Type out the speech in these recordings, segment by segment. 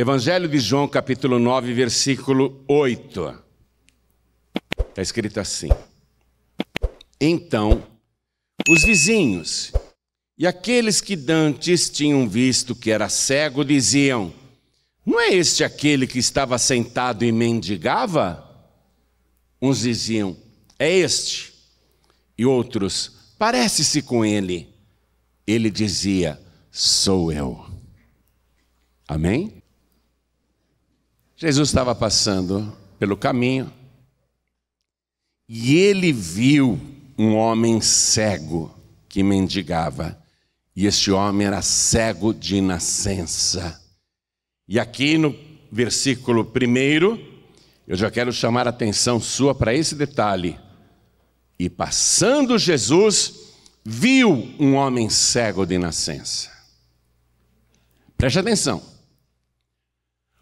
Evangelho de João, capítulo 9, versículo 8. Está escrito assim: Então, os vizinhos e aqueles que dantes tinham visto que era cego diziam: Não é este aquele que estava sentado e mendigava? Uns diziam: É este. E outros: Parece-se com ele. Ele dizia: Sou eu. Amém? Jesus estava passando pelo caminho e ele viu um homem cego que mendigava. E este homem era cego de nascença. E aqui no versículo primeiro, eu já quero chamar a atenção sua para esse detalhe. E passando Jesus, viu um homem cego de nascença. Preste atenção.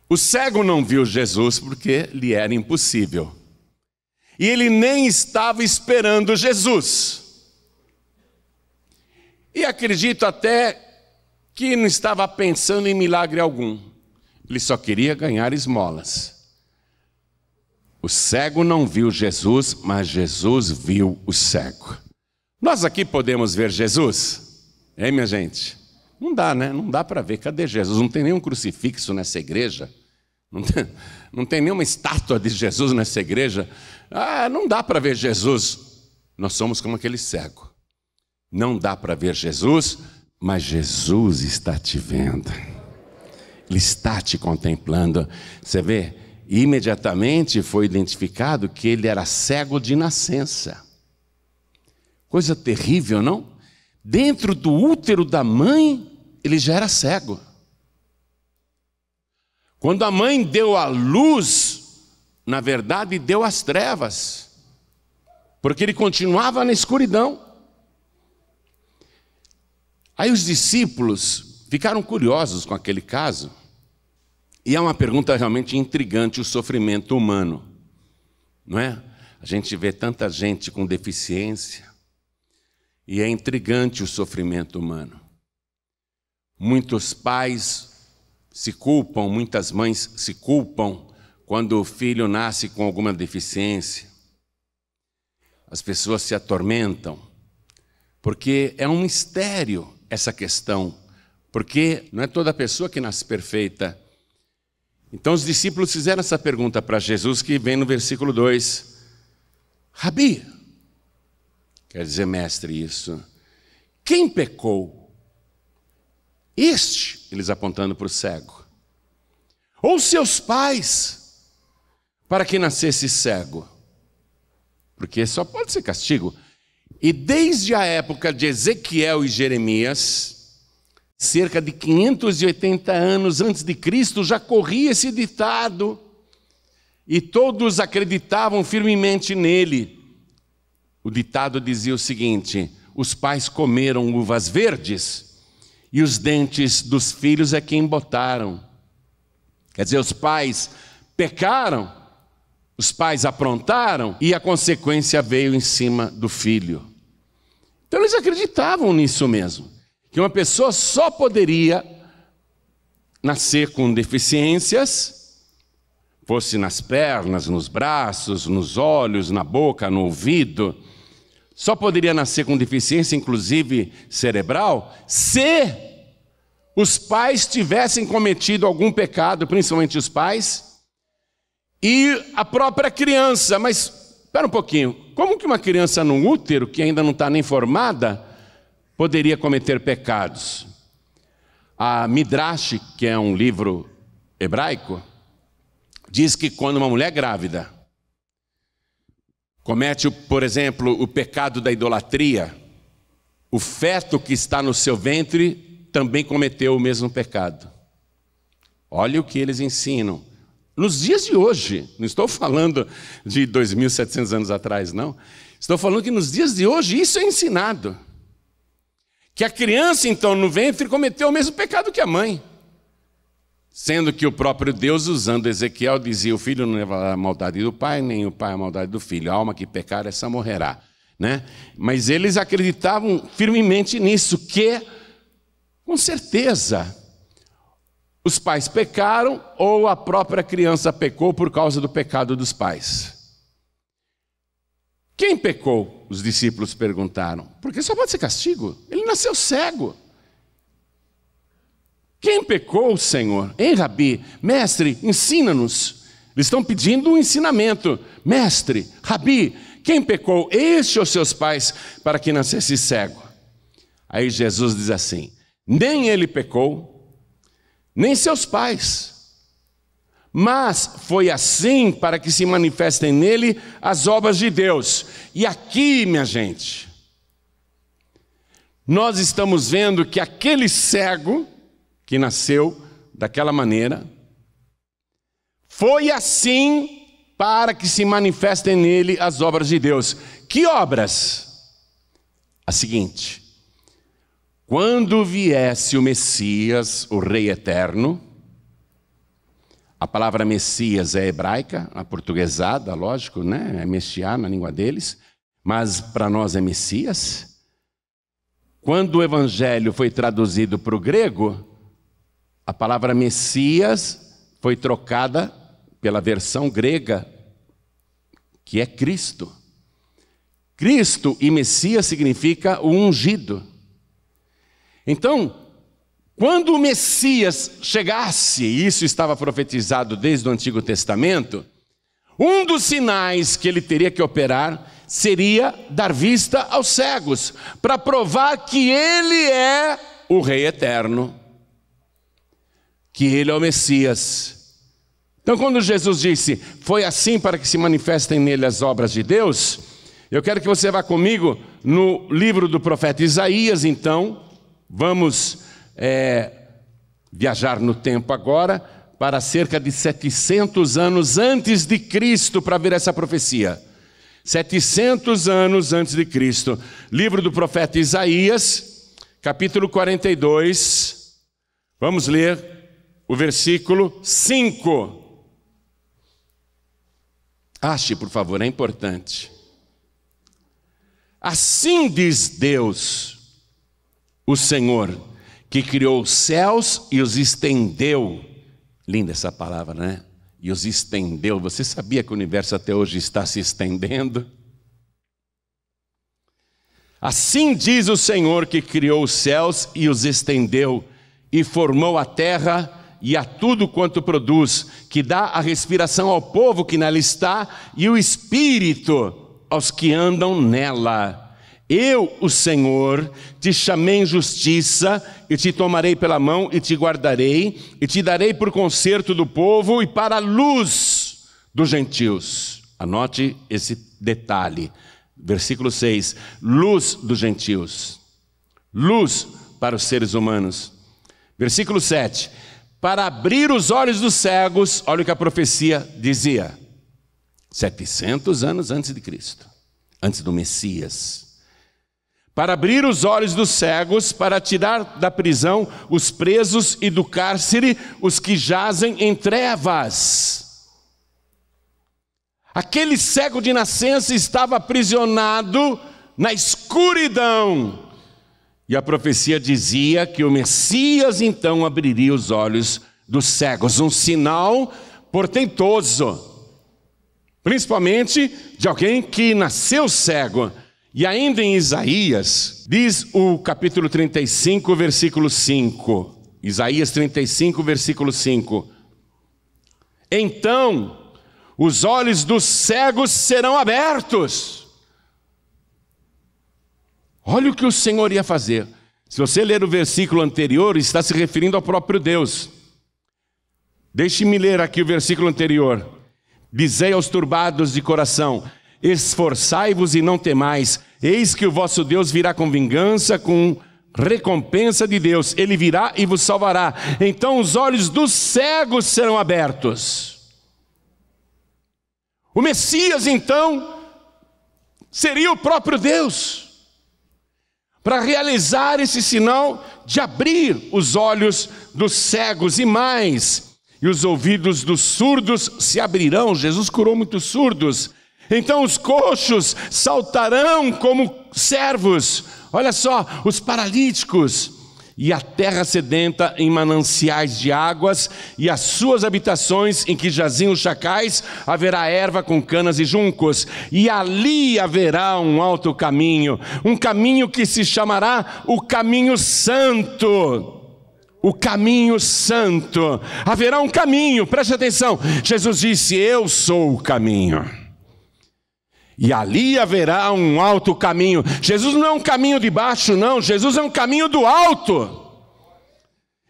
O cego não viu Jesus porque lhe era impossível. E ele nem estava esperando Jesus. E acredito até que não estava pensando em milagre algum. Ele só queria ganhar esmolas. O cego não viu Jesus, mas Jesus viu o cego. Nós aqui podemos ver Jesus? Hein, minha gente? Não dá, né? Não dá para ver. Cadê Jesus? Não tem nenhum crucifixo nessa igreja. Não tem, não tem nenhuma estátua de Jesus nessa igreja. Ah, não dá para ver Jesus. Nós somos como aquele cego. Não dá para ver Jesus, mas Jesus está te vendo. Ele está te contemplando. Você vê? imediatamente foi identificado que ele era cego de nascença. Coisa terrível, não? dentro do útero da mãe, ele já era cego. Quando a mãe deu a luz, na verdade deu as trevas, porque ele continuava na escuridão. Aí os discípulos ficaram curiosos com aquele caso, e é uma pergunta realmente intrigante o sofrimento humano, não é? A gente vê tanta gente com deficiência, e é intrigante o sofrimento humano. Muitos pais se culpam, muitas mães se culpam quando o filho nasce com alguma deficiência. As pessoas se atormentam, porque é um mistério essa questão, porque não é toda pessoa que nasce perfeita. Então os discípulos fizeram essa pergunta para Jesus, que vem no versículo 2: Rabi, Quer dizer, mestre, isso. Quem pecou? Este, eles apontando para o cego. Ou seus pais, para que nascesse cego. Porque só pode ser castigo. E desde a época de Ezequiel e Jeremias, cerca de 580 anos antes de Cristo, já corria esse ditado. E todos acreditavam firmemente nele. O ditado dizia o seguinte: os pais comeram uvas verdes e os dentes dos filhos é quem botaram. Quer dizer, os pais pecaram, os pais aprontaram e a consequência veio em cima do filho. Então eles acreditavam nisso mesmo, que uma pessoa só poderia nascer com deficiências, fosse nas pernas, nos braços, nos olhos, na boca, no ouvido só poderia nascer com deficiência, inclusive cerebral, se os pais tivessem cometido algum pecado, principalmente os pais, e a própria criança. Mas espera um pouquinho, como que uma criança no útero, que ainda não está nem formada, poderia cometer pecados? A Midrash, que é um livro hebraico, diz que quando uma mulher é grávida Comete, por exemplo, o pecado da idolatria, o feto que está no seu ventre também cometeu o mesmo pecado. Olha o que eles ensinam. Nos dias de hoje, não estou falando de 2.700 anos atrás, não. Estou falando que nos dias de hoje isso é ensinado. Que a criança, então, no ventre cometeu o mesmo pecado que a mãe. Sendo que o próprio Deus, usando Ezequiel, dizia: O filho não levará a maldade do pai, nem o pai a maldade do filho. A alma que pecar, essa morrerá. Né? Mas eles acreditavam firmemente nisso, que, com certeza, os pais pecaram ou a própria criança pecou por causa do pecado dos pais. Quem pecou? Os discípulos perguntaram. Porque só pode ser castigo. Ele nasceu cego. Quem pecou, Senhor? Hein, Rabi? Mestre, ensina-nos. Eles estão pedindo um ensinamento. Mestre, Rabi, quem pecou, este ou seus pais, para que nascesse cego? Aí Jesus diz assim: nem ele pecou, nem seus pais, mas foi assim para que se manifestem nele as obras de Deus. E aqui, minha gente, nós estamos vendo que aquele cego, que nasceu daquela maneira, foi assim para que se manifestem nele as obras de Deus. Que obras? A seguinte: quando viesse o Messias, o Rei Eterno, a palavra Messias é hebraica, a portuguesada, lógico, né? É messiá na língua deles, mas para nós é Messias. Quando o Evangelho foi traduzido para o grego, a palavra Messias foi trocada pela versão grega, que é Cristo. Cristo e Messias significa o ungido. Então, quando o Messias chegasse, e isso estava profetizado desde o Antigo Testamento, um dos sinais que ele teria que operar seria dar vista aos cegos, para provar que ele é o Rei Eterno que ele é o Messias. Então, quando Jesus disse, foi assim para que se manifestem nele as obras de Deus, eu quero que você vá comigo no livro do profeta Isaías, então, vamos é, viajar no tempo agora, para cerca de 700 anos antes de Cristo, para ver essa profecia. 700 anos antes de Cristo. Livro do profeta Isaías, capítulo 42. Vamos ler o versículo 5. Ache, por favor, é importante. Assim diz Deus, o Senhor, que criou os céus e os estendeu. Linda essa palavra, né? E os estendeu. Você sabia que o universo até hoje está se estendendo? Assim diz o Senhor que criou os céus e os estendeu, e formou a terra e a tudo quanto produz, que dá a respiração ao povo que nela está e o espírito aos que andam nela. Eu, o Senhor, te chamei em justiça, e te tomarei pela mão e te guardarei, e te darei por conserto do povo e para a luz dos gentios. Anote esse detalhe. Versículo 6: luz dos gentios, luz para os seres humanos. Versículo 7: para abrir os olhos dos cegos, olha o que a profecia dizia. 700 anos antes de Cristo, antes do Messias. Para abrir os olhos dos cegos, para tirar da prisão os presos e do cárcere os que jazem em trevas. Aquele cego de nascença estava aprisionado na escuridão e a profecia dizia que o Messias então abriria os olhos dos cegos, um sinal portentoso, principalmente de alguém que nasceu cego. E ainda em Isaías, diz o capítulo 35, versículo 5. Isaías 35, versículo 5. Então os olhos dos cegos serão abertos Olha o que o Senhor ia fazer. Se você ler o versículo anterior, está se referindo ao próprio Deus. Deixe-me ler aqui o versículo anterior. Dizei aos turbados de coração: Esforçai-vos e não temais, eis que o vosso Deus virá com vingança, com recompensa de Deus. Ele virá e vos salvará. Então os olhos dos cegos serão abertos. O Messias, então, seria o próprio Deus para realizar esse sinal de abrir os olhos dos cegos e mais, e os ouvidos dos surdos se abrirão. Jesus curou muitos surdos. Então os coxos saltarão como servos. Olha só, os paralíticos e a terra sedenta em mananciais de águas, e as suas habitações em que jaziam os chacais, haverá erva com canas e juncos, e ali haverá um alto caminho, um caminho que se chamará o caminho santo o caminho santo. Haverá um caminho, preste atenção. Jesus disse: Eu sou o caminho. E ali haverá um alto caminho. Jesus não é um caminho de baixo, não. Jesus é um caminho do alto.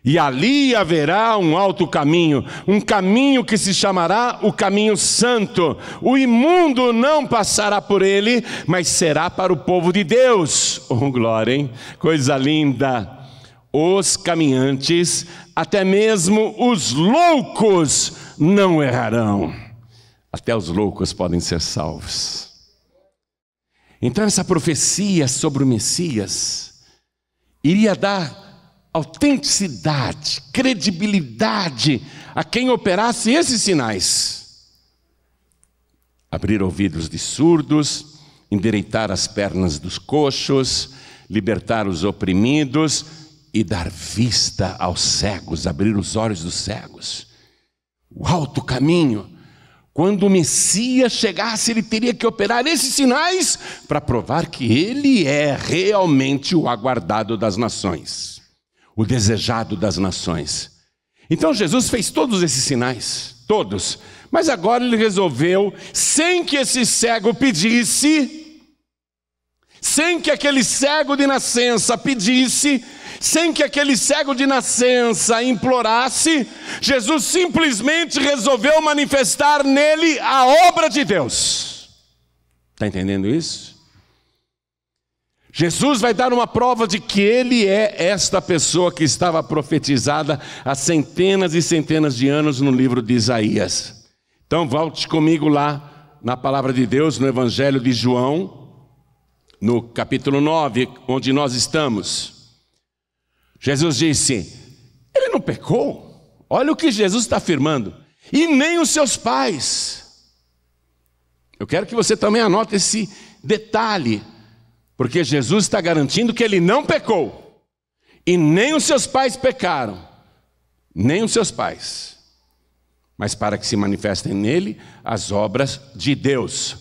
E ali haverá um alto caminho, um caminho que se chamará o caminho santo. O imundo não passará por ele, mas será para o povo de Deus. Oh, glória, hein? Coisa linda. Os caminhantes, até mesmo os loucos, não errarão. Até os loucos podem ser salvos. Então, essa profecia sobre o Messias iria dar autenticidade, credibilidade a quem operasse esses sinais. Abrir ouvidos de surdos, endireitar as pernas dos coxos, libertar os oprimidos e dar vista aos cegos, abrir os olhos dos cegos. O alto caminho quando o Messias chegasse, ele teria que operar esses sinais para provar que ele é realmente o aguardado das nações, o desejado das nações. Então Jesus fez todos esses sinais, todos. Mas agora ele resolveu, sem que esse cego pedisse, sem que aquele cego de nascença pedisse, sem que aquele cego de nascença implorasse, Jesus simplesmente resolveu manifestar nele a obra de Deus. Está entendendo isso? Jesus vai dar uma prova de que ele é esta pessoa que estava profetizada há centenas e centenas de anos no livro de Isaías. Então volte comigo lá na palavra de Deus, no Evangelho de João, no capítulo 9, onde nós estamos, Jesus disse: Ele não pecou. Olha o que Jesus está afirmando. E nem os seus pais. Eu quero que você também anote esse detalhe, porque Jesus está garantindo que ele não pecou, e nem os seus pais pecaram, nem os seus pais, mas para que se manifestem nele as obras de Deus.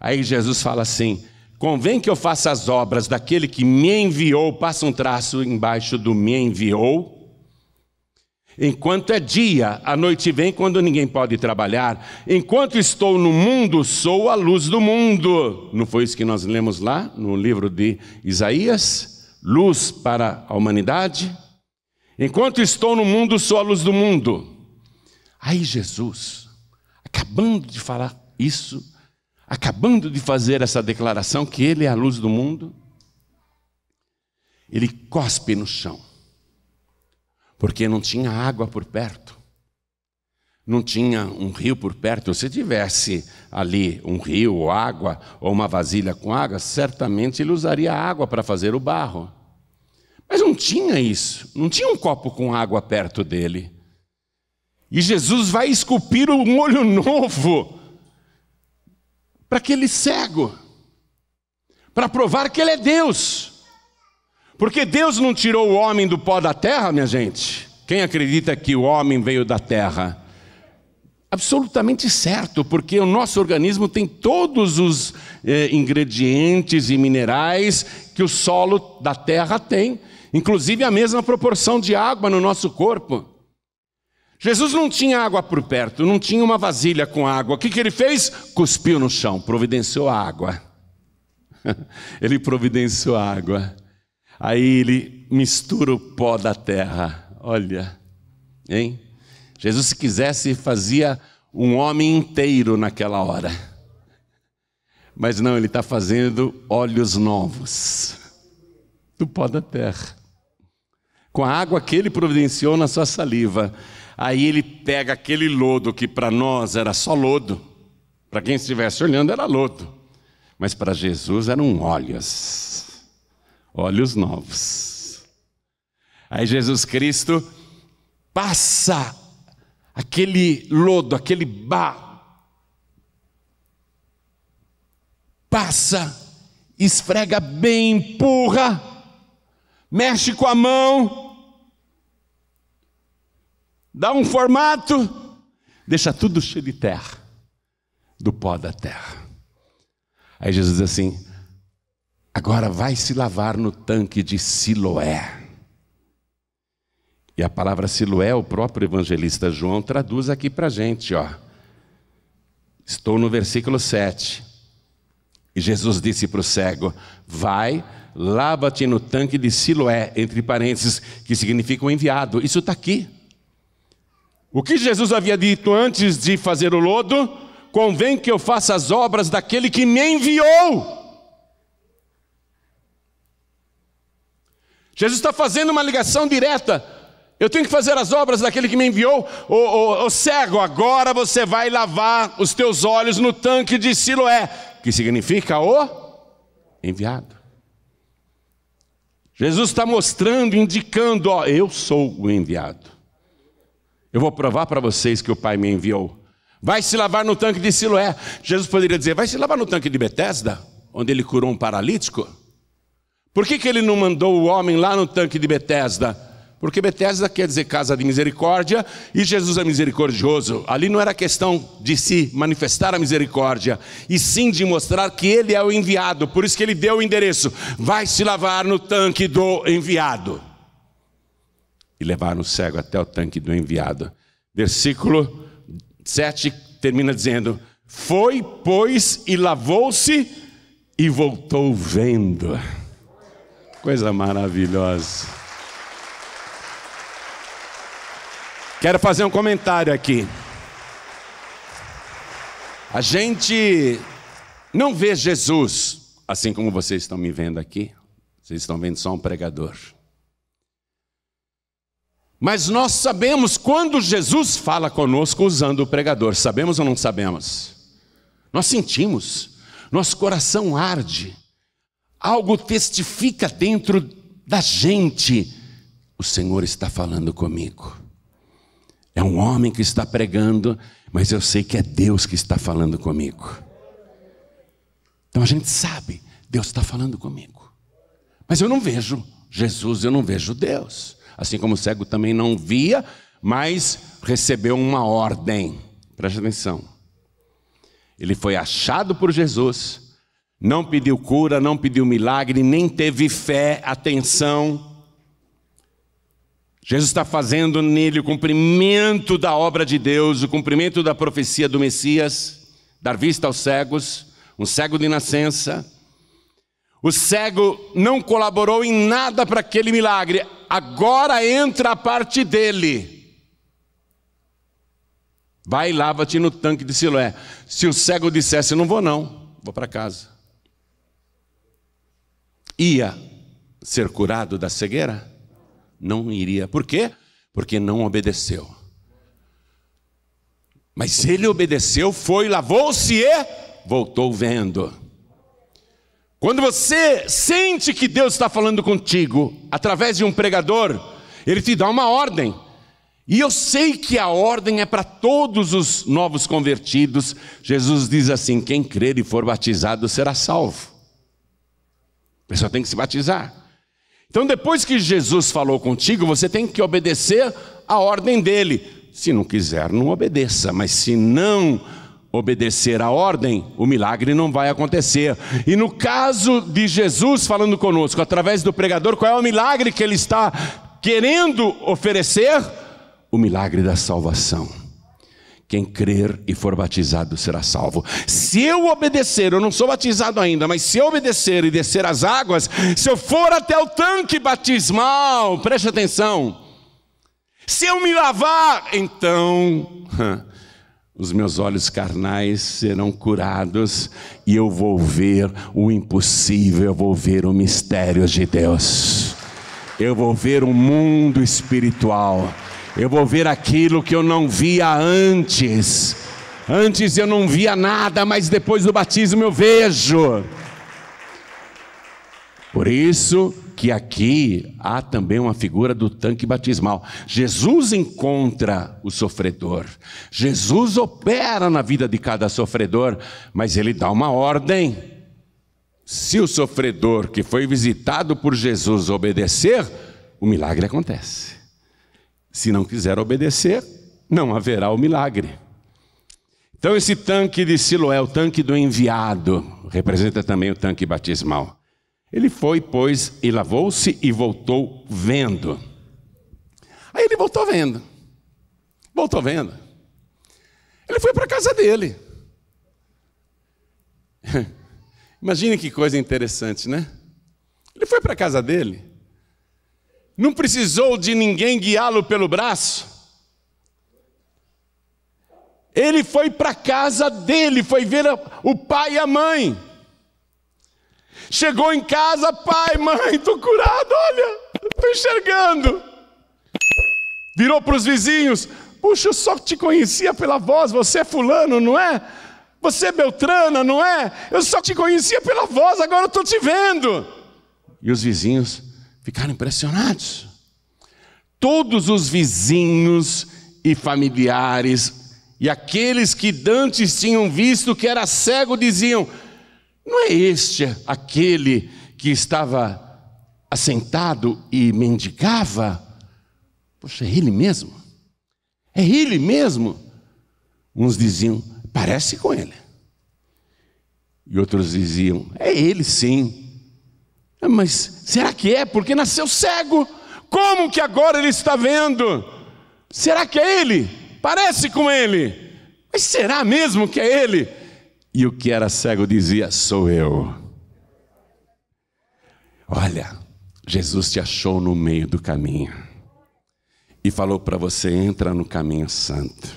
Aí Jesus fala assim: Convém que eu faça as obras daquele que me enviou, passa um traço embaixo do me enviou. Enquanto é dia, a noite vem quando ninguém pode trabalhar. Enquanto estou no mundo, sou a luz do mundo. Não foi isso que nós lemos lá no livro de Isaías? Luz para a humanidade. Enquanto estou no mundo, sou a luz do mundo. Aí Jesus, acabando de falar isso, acabando de fazer essa declaração que ele é a luz do mundo, ele cospe no chão, porque não tinha água por perto, não tinha um rio por perto. Se tivesse ali um rio ou água, ou uma vasilha com água, certamente ele usaria água para fazer o barro. Mas não tinha isso, não tinha um copo com água perto dele. E Jesus vai esculpir um molho novo para aquele cego, para provar que ele é Deus. Porque Deus não tirou o homem do pó da terra, minha gente. Quem acredita que o homem veio da terra? Absolutamente certo, porque o nosso organismo tem todos os eh, ingredientes e minerais que o solo da terra tem, inclusive a mesma proporção de água no nosso corpo. Jesus não tinha água por perto, não tinha uma vasilha com água. O que, que ele fez? Cuspiu no chão, providenciou a água. ele providenciou a água. Aí ele mistura o pó da terra. Olha, hein? Jesus, se quisesse, fazia um homem inteiro naquela hora. Mas não, ele está fazendo olhos novos do pó da terra, com a água que ele providenciou na sua saliva. Aí ele pega aquele lodo que para nós era só lodo, para quem estivesse olhando era lodo, mas para Jesus eram olhos, olhos novos. Aí Jesus Cristo passa aquele lodo, aquele barro, passa, esfrega bem, empurra, mexe com a mão, dá um formato, deixa tudo cheio de terra, do pó da terra. Aí Jesus diz assim: agora vai se lavar no tanque de Siloé. E a palavra Siloé, o próprio evangelista João traduz aqui para a gente, ó. Estou no versículo 7. E Jesus disse para o cego: Vai, lava-te no tanque de Siloé, entre parênteses, que significa o enviado. Isso está aqui. O que Jesus havia dito antes de fazer o lodo, convém que eu faça as obras daquele que me enviou. Jesus está fazendo uma ligação direta. Eu tenho que fazer as obras daquele que me enviou. O cego, agora você vai lavar os teus olhos no tanque de Siloé, que significa o enviado. Jesus está mostrando, indicando: ó, eu sou o enviado. Eu vou provar para vocês que o Pai me enviou. Vai se lavar no tanque de Siloé. Jesus poderia dizer: vai se lavar no tanque de Betesda, onde ele curou um paralítico. Por que, que ele não mandou o homem lá no tanque de Betesda? Porque Betesda quer dizer casa de misericórdia e Jesus é misericordioso. Ali não era questão de se manifestar a misericórdia, e sim de mostrar que ele é o enviado. Por isso que ele deu o endereço. Vai se lavar no tanque do enviado e levaram o cego até o tanque do enviado. Versículo 7 termina dizendo: Foi, pois, e lavou-se e voltou vendo. Coisa maravilhosa. Quero fazer um comentário aqui. A gente não vê Jesus assim como vocês estão me vendo aqui. Vocês estão vendo só um pregador. Mas nós sabemos quando Jesus fala conosco usando o pregador, sabemos ou não sabemos? Nós sentimos, nosso coração arde, algo testifica dentro da gente: o Senhor está falando comigo. É um homem que está pregando, mas eu sei que é Deus que está falando comigo. Então a gente sabe, Deus está falando comigo. Mas eu não vejo Jesus, eu não vejo Deus assim como o cego também não via, mas recebeu uma ordem. Preste atenção. Ele foi achado por Jesus, não pediu cura, não pediu milagre, nem teve fé, atenção. Jesus está fazendo nele o cumprimento da obra de Deus, o cumprimento da profecia do Messias, dar vista aos cegos, um cego de nascença. O cego não colaborou em nada para aquele milagre, agora entra a parte dele. Vai e lava-te no tanque de Siloé. Se o cego dissesse, não vou não, vou para casa. Ia ser curado da cegueira? Não iria. Por quê? Porque não obedeceu. Mas ele obedeceu, foi, lavou-se e voltou vendo. Quando você sente que Deus está falando contigo através de um pregador, ele te dá uma ordem. E eu sei que a ordem é para todos os novos convertidos. Jesus diz assim: quem crer e for batizado será salvo. A pessoa tem que se batizar. Então, depois que Jesus falou contigo, você tem que obedecer a ordem dele. Se não quiser, não obedeça, mas se não obedecer a ordem, o milagre não vai acontecer. E no caso de Jesus falando conosco através do pregador, qual é o milagre que ele está querendo oferecer? O milagre da salvação. Quem crer e for batizado será salvo. Se eu obedecer, eu não sou batizado ainda, mas se eu obedecer e descer as águas, se eu for até o tanque batismal, preste atenção. Se eu me lavar, então os meus olhos carnais serão curados e eu vou ver o impossível, eu vou ver o mistério de Deus. Eu vou ver o mundo espiritual. Eu vou ver aquilo que eu não via antes. Antes eu não via nada, mas depois do batismo eu vejo. Por isso, que aqui há também uma figura do tanque batismal. Jesus encontra o sofredor, Jesus opera na vida de cada sofredor, mas ele dá uma ordem. Se o sofredor que foi visitado por Jesus obedecer, o milagre acontece. Se não quiser obedecer, não haverá o milagre. Então, esse tanque de Siloé, o tanque do enviado, representa também o tanque batismal. Ele foi, pois, e lavou-se e voltou vendo. Aí ele voltou vendo. Voltou vendo. Ele foi para a casa dele. Imagine que coisa interessante, né? Ele foi para a casa dele. Não precisou de ninguém guiá-lo pelo braço. Ele foi para a casa dele, foi ver o pai e a mãe. Chegou em casa, pai, mãe, estou curado, olha, estou enxergando. Virou para os vizinhos: Puxa, eu só te conhecia pela voz, você é fulano, não é? Você é Beltrana, não é? Eu só te conhecia pela voz, agora estou te vendo. E os vizinhos ficaram impressionados. Todos os vizinhos e familiares e aqueles que dantes tinham visto que era cego diziam: não é este aquele que estava assentado e mendicava? Poxa, é ele mesmo? É ele mesmo? Uns diziam, parece com ele. E outros diziam, é ele sim. Ah, mas será que é? Porque nasceu cego. Como que agora ele está vendo? Será que é ele? Parece com ele. Mas será mesmo que é ele? E o que era cego dizia: Sou eu. Olha, Jesus te achou no meio do caminho e falou para você: entra no caminho santo,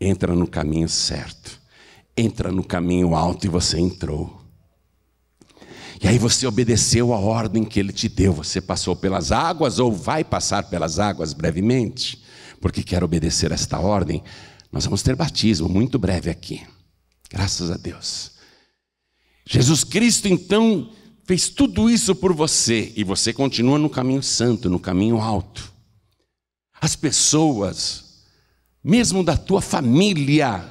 entra no caminho certo, entra no caminho alto, e você entrou. E aí você obedeceu a ordem que ele te deu. Você passou pelas águas ou vai passar pelas águas brevemente, porque quer obedecer a esta ordem. Nós vamos ter batismo muito breve aqui. Graças a Deus. Jesus Cristo, então, fez tudo isso por você e você continua no caminho santo, no caminho alto. As pessoas, mesmo da tua família,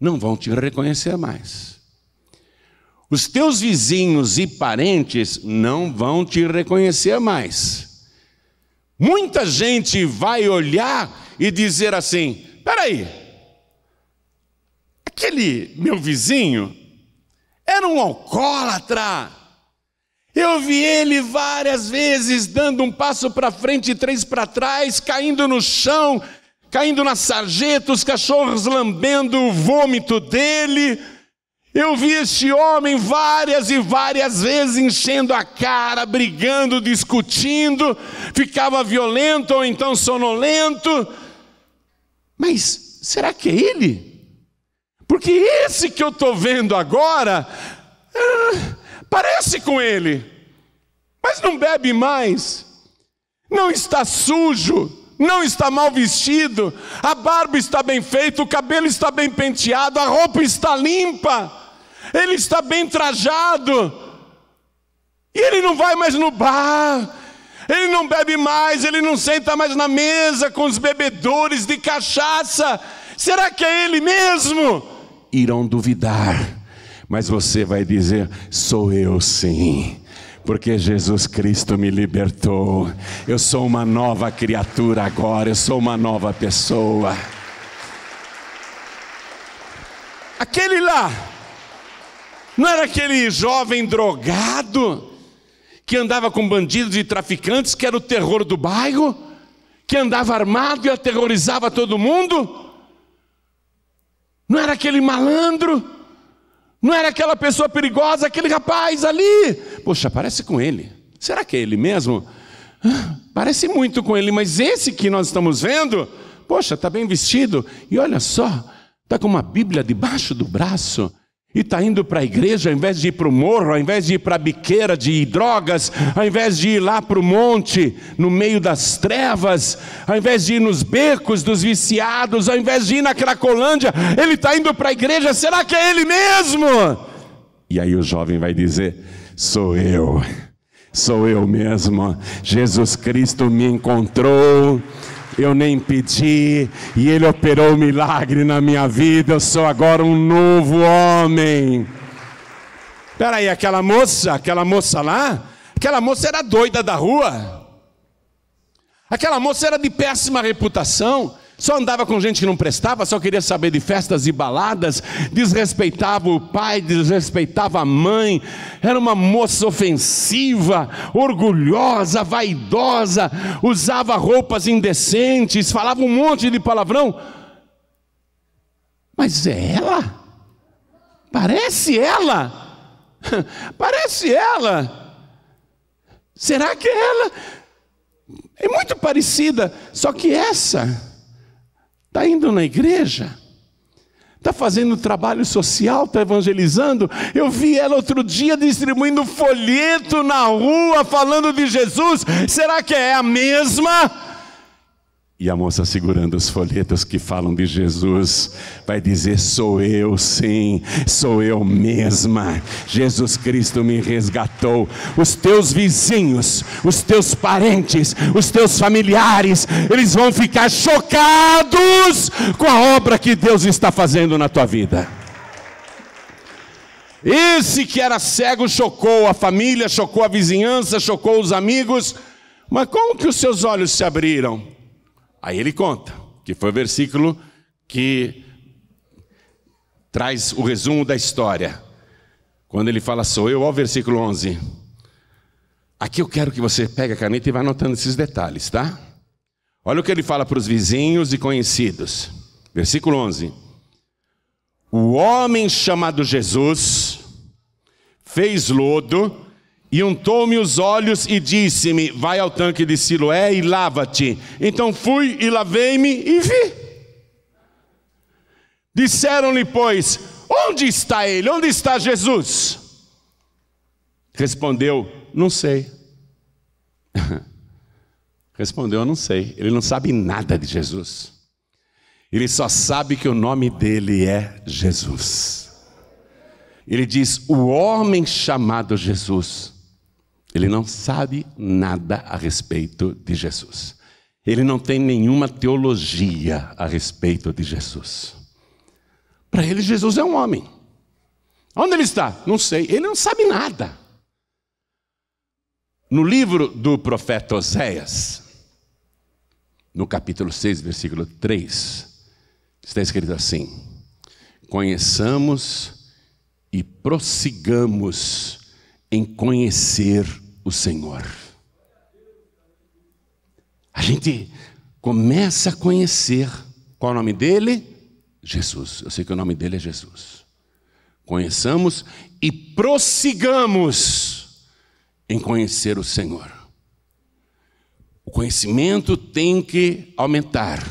não vão te reconhecer mais. Os teus vizinhos e parentes não vão te reconhecer mais. Muita gente vai olhar e dizer assim: peraí, aquele meu vizinho era um alcoólatra. Eu vi ele várias vezes dando um passo para frente e três para trás, caindo no chão, caindo na sarjeta, os cachorros lambendo o vômito dele. Eu vi este homem várias e várias vezes enchendo a cara, brigando, discutindo, ficava violento ou então sonolento. Mas será que é ele? Porque esse que eu estou vendo agora, ah, parece com ele, mas não bebe mais, não está sujo, não está mal vestido, a barba está bem feita, o cabelo está bem penteado, a roupa está limpa, ele está bem trajado, e ele não vai mais no bar, ele não bebe mais, ele não senta mais na mesa com os bebedores de cachaça. Será que é ele mesmo? irão duvidar, mas você vai dizer: sou eu sim porque Jesus Cristo me libertou. Eu sou uma nova criatura agora, eu sou uma nova pessoa. Aquele lá, não era aquele jovem drogado que andava com bandidos e traficantes, que era o terror do bairro, que andava armado e aterrorizava todo mundo? Não era aquele malandro? Não era aquela pessoa perigosa, aquele rapaz ali? Poxa, parece com ele. Será que é ele mesmo? parece muito com ele, mas esse que nós estamos vendo, poxa, está bem vestido. E olha só, está com uma Bíblia debaixo do braço e está indo para a igreja, ao invés de ir para o morro, ao invés de ir para a biqueira de drogas, ao invés de ir lá para o monte, no meio das trevas, ao invés de ir nos becos dos viciados, ao invés de ir na Cracolândia, ele está indo para a igreja, será que é ele mesmo? E aí o jovem vai dizer: sou eu, sou eu mesmo, Jesus Cristo me encontrou eu nem pedi, e Ele operou um milagre na minha vida, eu sou agora um novo homem. Peraí, aquela moça, aquela moça lá, aquela moça era doida da rua, aquela moça era de péssima reputação, só andava com gente que não prestava, só queria saber de festas e baladas, desrespeitava o pai, desrespeitava a mãe, era uma moça ofensiva, orgulhosa, vaidosa, usava roupas indecentes, falava um monte de palavrão. Mas é ela? Parece ela? Parece ela? Será que é ela? É muito parecida, só que essa está indo na igreja, está fazendo trabalho social, está evangelizando. Eu vi ela outro dia distribuindo folheto na rua, falando de Jesus. Será que é a mesma? E a moça segurando os folhetos que falam de Jesus vai dizer: Sou eu, sim, sou eu mesma. Jesus Cristo me resgatou. Os teus vizinhos, os teus parentes, os teus familiares, eles vão ficar chocados com a obra que Deus está fazendo na tua vida. Esse que era cego chocou a família, chocou a vizinhança, chocou os amigos. Mas como que os seus olhos se abriram? Aí ele conta, que foi o versículo que traz o resumo da história. Quando ele fala, sou eu, ao versículo 11. Aqui eu quero que você pegue a caneta e vá anotando esses detalhes, tá? Olha o que ele fala para os vizinhos e conhecidos. Versículo 11. O homem chamado Jesus fez lodo e untou-me os olhos e disse-me: Vai ao tanque de Siloé e lava-te. Então fui e lavei-me e vi. Disseram-lhe, pois: Onde está ele? Onde está Jesus? Respondeu: Não sei. Respondeu: Não sei. Ele não sabe nada de Jesus. Ele só sabe que o nome dele é Jesus. Ele diz: O homem chamado Jesus ele não sabe nada a respeito de Jesus. Ele não tem nenhuma teologia a respeito de Jesus. Para ele, Jesus é um homem. Onde ele está? Não sei. Ele não sabe nada. No livro do profeta Oséias, no capítulo 6, versículo 3, está escrito assim: Conheçamos e prossigamos em conhecer o Senhor. A gente começa a conhecer qual é o nome dele? Jesus. Eu sei que o nome dele é Jesus. Conheçamos e prossigamos em conhecer o Senhor. O conhecimento tem que aumentar.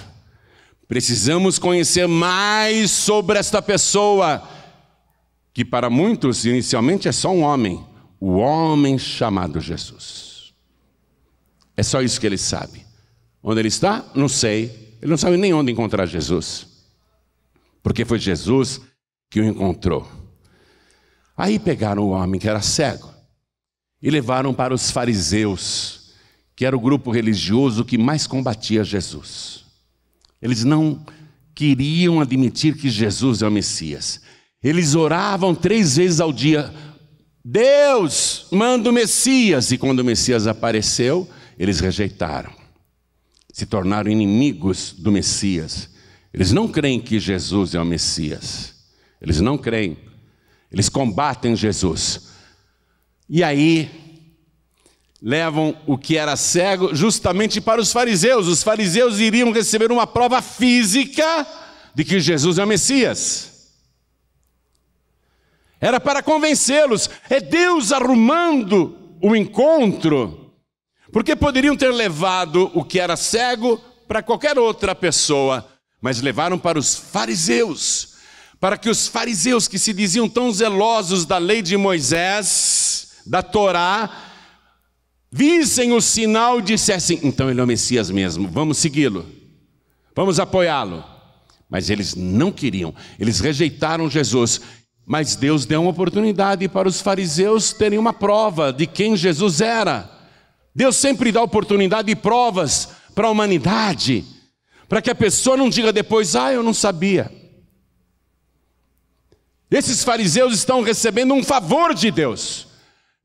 Precisamos conhecer mais sobre esta pessoa, que para muitos inicialmente é só um homem, o homem chamado Jesus. É só isso que ele sabe. Onde ele está? Não sei. Ele não sabe nem onde encontrar Jesus. Porque foi Jesus que o encontrou. Aí pegaram o homem que era cego e levaram para os fariseus, que era o grupo religioso que mais combatia Jesus. Eles não queriam admitir que Jesus é o Messias. Eles oravam três vezes ao dia: Deus manda o Messias. E quando o Messias apareceu, eles rejeitaram, se tornaram inimigos do Messias. Eles não creem que Jesus é o Messias. Eles não creem. Eles combatem Jesus. E aí, levam o que era cego justamente para os fariseus. Os fariseus iriam receber uma prova física de que Jesus é o Messias. Era para convencê-los. É Deus arrumando o encontro, porque poderiam ter levado o que era cego para qualquer outra pessoa, mas levaram para os fariseus, para que os fariseus que se diziam tão zelosos da lei de Moisés, da Torá, vissem o sinal e dissessem: então ele é o Messias mesmo, vamos segui-lo, vamos apoiá-lo. Mas eles não queriam, eles rejeitaram Jesus mas Deus deu uma oportunidade para os fariseus terem uma prova de quem Jesus era. Deus sempre dá oportunidade e provas para a humanidade, para que a pessoa não diga depois, ah, eu não sabia. Esses fariseus estão recebendo um favor de Deus.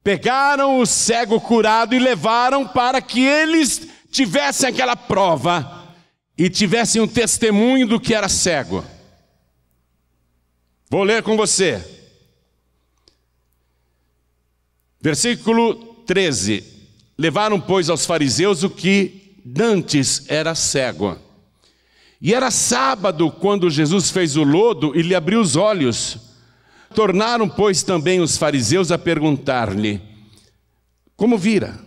Pegaram o cego curado e levaram para que eles tivessem aquela prova e tivessem um testemunho do que era cego. Vou ler com você. Versículo 13. Levaram, pois, aos fariseus o que dantes era cego. E era sábado quando Jesus fez o lodo e lhe abriu os olhos. Tornaram, pois, também os fariseus a perguntar-lhe: Como vira?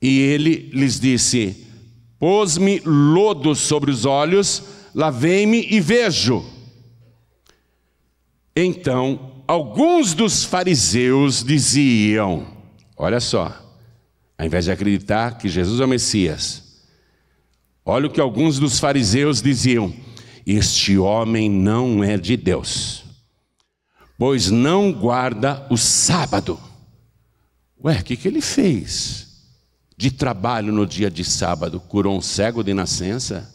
E ele lhes disse: Pôs-me lodo sobre os olhos, lavei-me e vejo. Então, alguns dos fariseus diziam: Olha só, ao invés de acreditar que Jesus é o Messias, olha o que alguns dos fariseus diziam: Este homem não é de Deus, pois não guarda o sábado. Ué, o que, que ele fez? De trabalho no dia de sábado, curou um cego de nascença?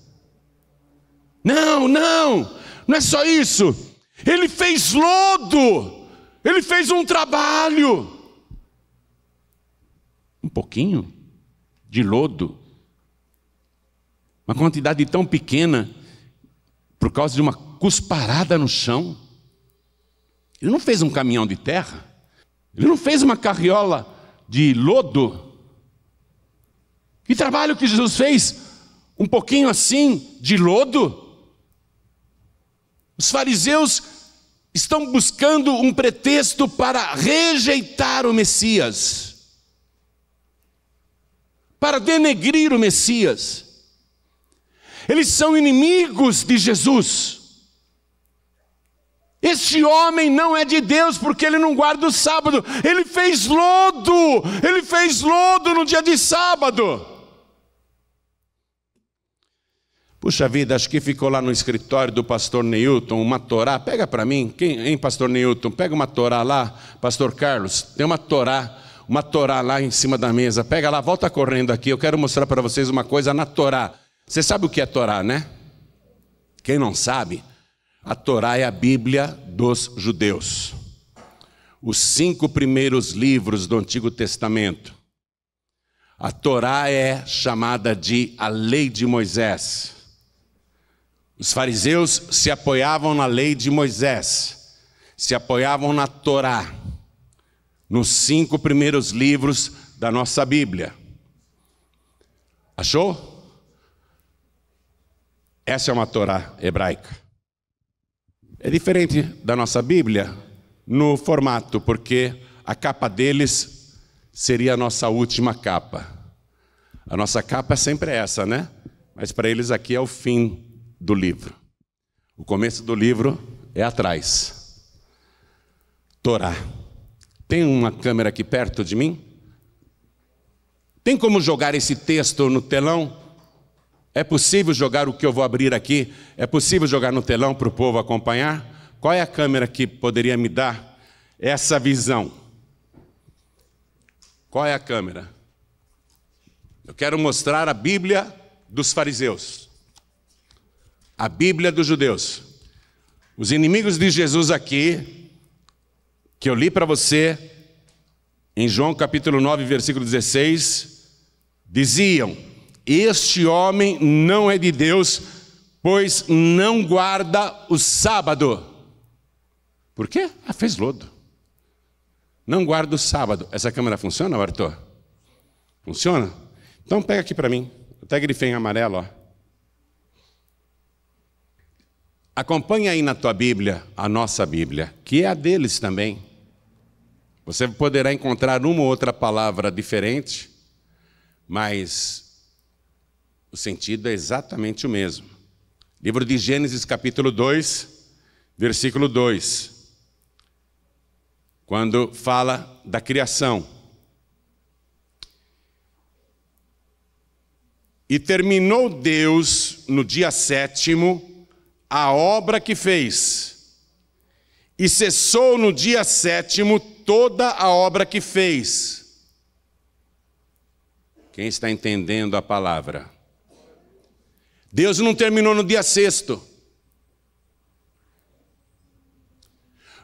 Não, não, não é só isso. Ele fez lodo, ele fez um trabalho. Um pouquinho de lodo, uma quantidade tão pequena, por causa de uma cusparada no chão. Ele não fez um caminhão de terra, ele não fez uma carriola de lodo. Que trabalho que Jesus fez? Um pouquinho assim de lodo? Os fariseus estão buscando um pretexto para rejeitar o Messias, para denegrir o Messias. Eles são inimigos de Jesus. Este homem não é de Deus porque ele não guarda o sábado. Ele fez lodo, ele fez lodo no dia de sábado. Puxa vida, acho que ficou lá no escritório do pastor Neilton uma Torá. Pega para mim, quem, hein, pastor Neilton? Pega uma Torá lá, pastor Carlos, tem uma Torá, uma Torá lá em cima da mesa. Pega lá, volta correndo aqui, eu quero mostrar para vocês uma coisa na Torá. Você sabe o que é Torá, né? Quem não sabe, a Torá é a Bíblia dos judeus. Os cinco primeiros livros do Antigo Testamento. A Torá é chamada de a Lei de Moisés os fariseus se apoiavam na lei de Moisés, se apoiavam na Torá, nos cinco primeiros livros da nossa Bíblia. Achou? Essa é uma Torá hebraica. É diferente da nossa Bíblia no formato, porque a capa deles seria a nossa última capa. A nossa capa é sempre essa, né? Mas para eles aqui é o fim do livro. O começo do livro é atrás. Torá. Tem uma câmera aqui perto de mim? Tem como jogar esse texto no telão? É possível jogar o que eu vou abrir aqui? É possível jogar no telão para o povo acompanhar? Qual é a câmera que poderia me dar essa visão? Qual é a câmera? Eu quero mostrar a Bíblia dos fariseus a Bíblia dos judeus. Os inimigos de Jesus aqui, que eu li para você, em João capítulo 9, versículo 16, diziam: Este homem não é de Deus, pois não guarda o sábado. Por quê? Ah, fez lodo. Não guarda o sábado. Essa câmera funciona, Arthur? Funciona? Então pega aqui para mim. Até grifei em amarelo, ó. Acompanhe aí na tua Bíblia, a nossa Bíblia, que é a deles também. Você poderá encontrar uma ou outra palavra diferente, mas o sentido é exatamente o mesmo. Livro de Gênesis, capítulo 2, versículo 2. Quando fala da criação. E terminou Deus no dia sétimo a obra que fez. E cessou no dia sétimo toda a obra que fez. Quem está entendendo a palavra? Deus não terminou no dia sexto.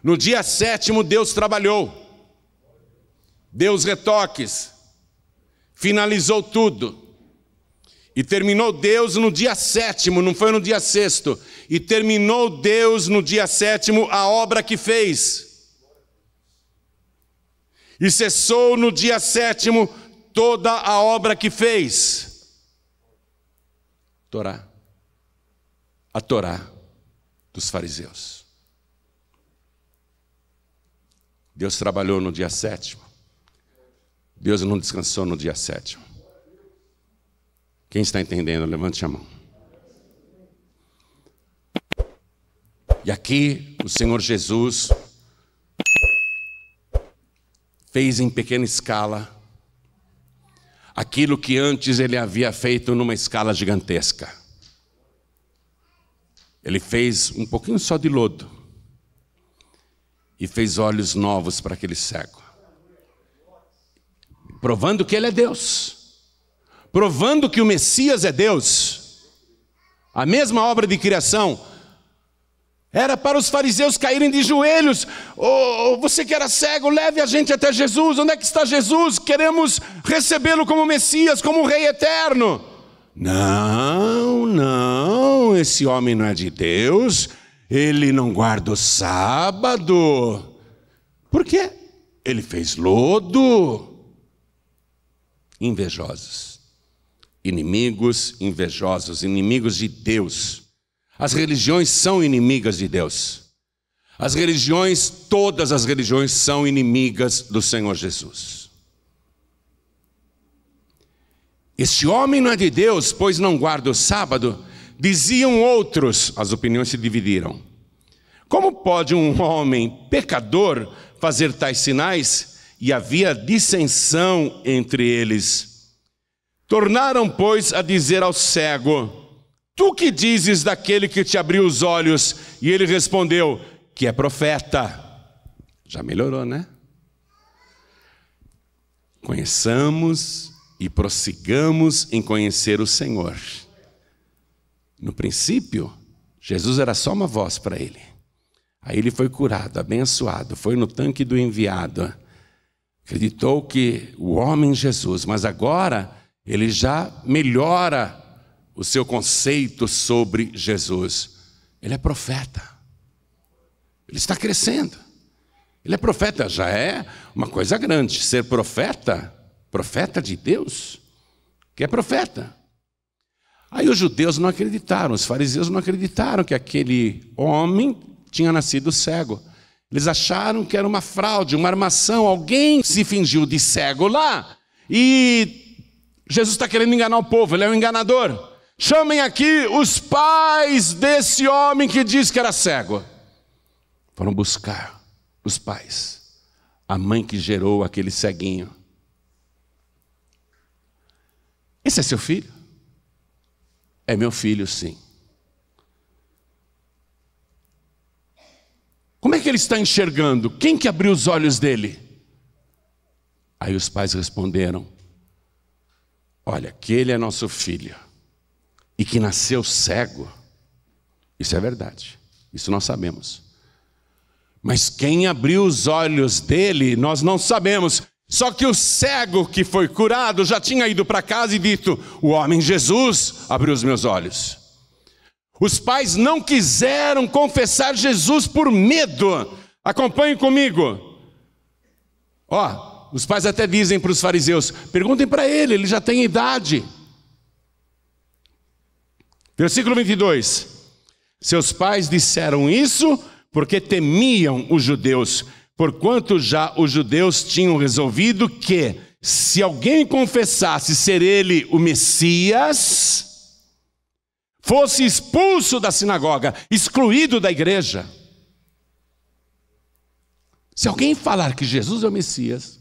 No dia sétimo, Deus trabalhou, deu os retoques, finalizou tudo. E terminou Deus no dia sétimo, não foi no dia sexto. E terminou Deus no dia sétimo a obra que fez. E cessou no dia sétimo toda a obra que fez. Torá. A Torá dos fariseus. Deus trabalhou no dia sétimo. Deus não descansou no dia sétimo. Quem está entendendo, levante a mão. E aqui o Senhor Jesus fez em pequena escala aquilo que antes ele havia feito numa escala gigantesca. Ele fez um pouquinho só de lodo e fez olhos novos para aquele cego, provando que ele é Deus provando que o Messias é Deus, a mesma obra de criação, era para os fariseus caírem de joelhos. Oh, você que era cego, leve a gente até Jesus. Onde é que está Jesus? Queremos recebê-lo como Messias, como Rei eterno. Não, não, esse homem não é de Deus. Ele não guarda o sábado. Por quê? Ele fez lodo. Invejosos inimigos invejosos, inimigos de Deus. As religiões são inimigas de Deus. As religiões, todas as religiões, são inimigas do Senhor Jesus. Este homem não é de Deus, pois não guarda o sábado, diziam outros, as opiniões se dividiram. Como pode um homem pecador fazer tais sinais? E havia dissensão entre eles. Tornaram, pois, a dizer ao cego: Tu que dizes daquele que te abriu os olhos? E ele respondeu: Que é profeta. Já melhorou, né? Conheçamos e prossigamos em conhecer o Senhor. No princípio, Jesus era só uma voz para ele. Aí ele foi curado, abençoado, foi no tanque do enviado. Acreditou que o homem Jesus, mas agora ele já melhora o seu conceito sobre Jesus. Ele é profeta. Ele está crescendo. Ele é profeta, já é uma coisa grande. Ser profeta, profeta de Deus, que é profeta. Aí os judeus não acreditaram, os fariseus não acreditaram que aquele homem tinha nascido cego. Eles acharam que era uma fraude, uma armação. Alguém se fingiu de cego lá e Jesus está querendo enganar o povo, ele é um enganador. Chamem aqui os pais desse homem que diz que era cego. Foram buscar os pais, a mãe que gerou aquele ceguinho. Esse é seu filho? É meu filho, sim. Como é que ele está enxergando? Quem que abriu os olhos dele? Aí os pais responderam: Olha, que ele é nosso filho e que nasceu cego. Isso é verdade. Isso nós sabemos. Mas quem abriu os olhos dele, nós não sabemos. Só que o cego que foi curado já tinha ido para casa e dito: O homem Jesus abriu os meus olhos. Os pais não quiseram confessar Jesus por medo. Acompanhe comigo. Ó, os pais até dizem para os fariseus: perguntem para ele, ele já tem idade. Versículo 22. Seus pais disseram isso porque temiam os judeus, porquanto já os judeus tinham resolvido que, se alguém confessasse ser ele o Messias, fosse expulso da sinagoga, excluído da igreja. Se alguém falar que Jesus é o Messias,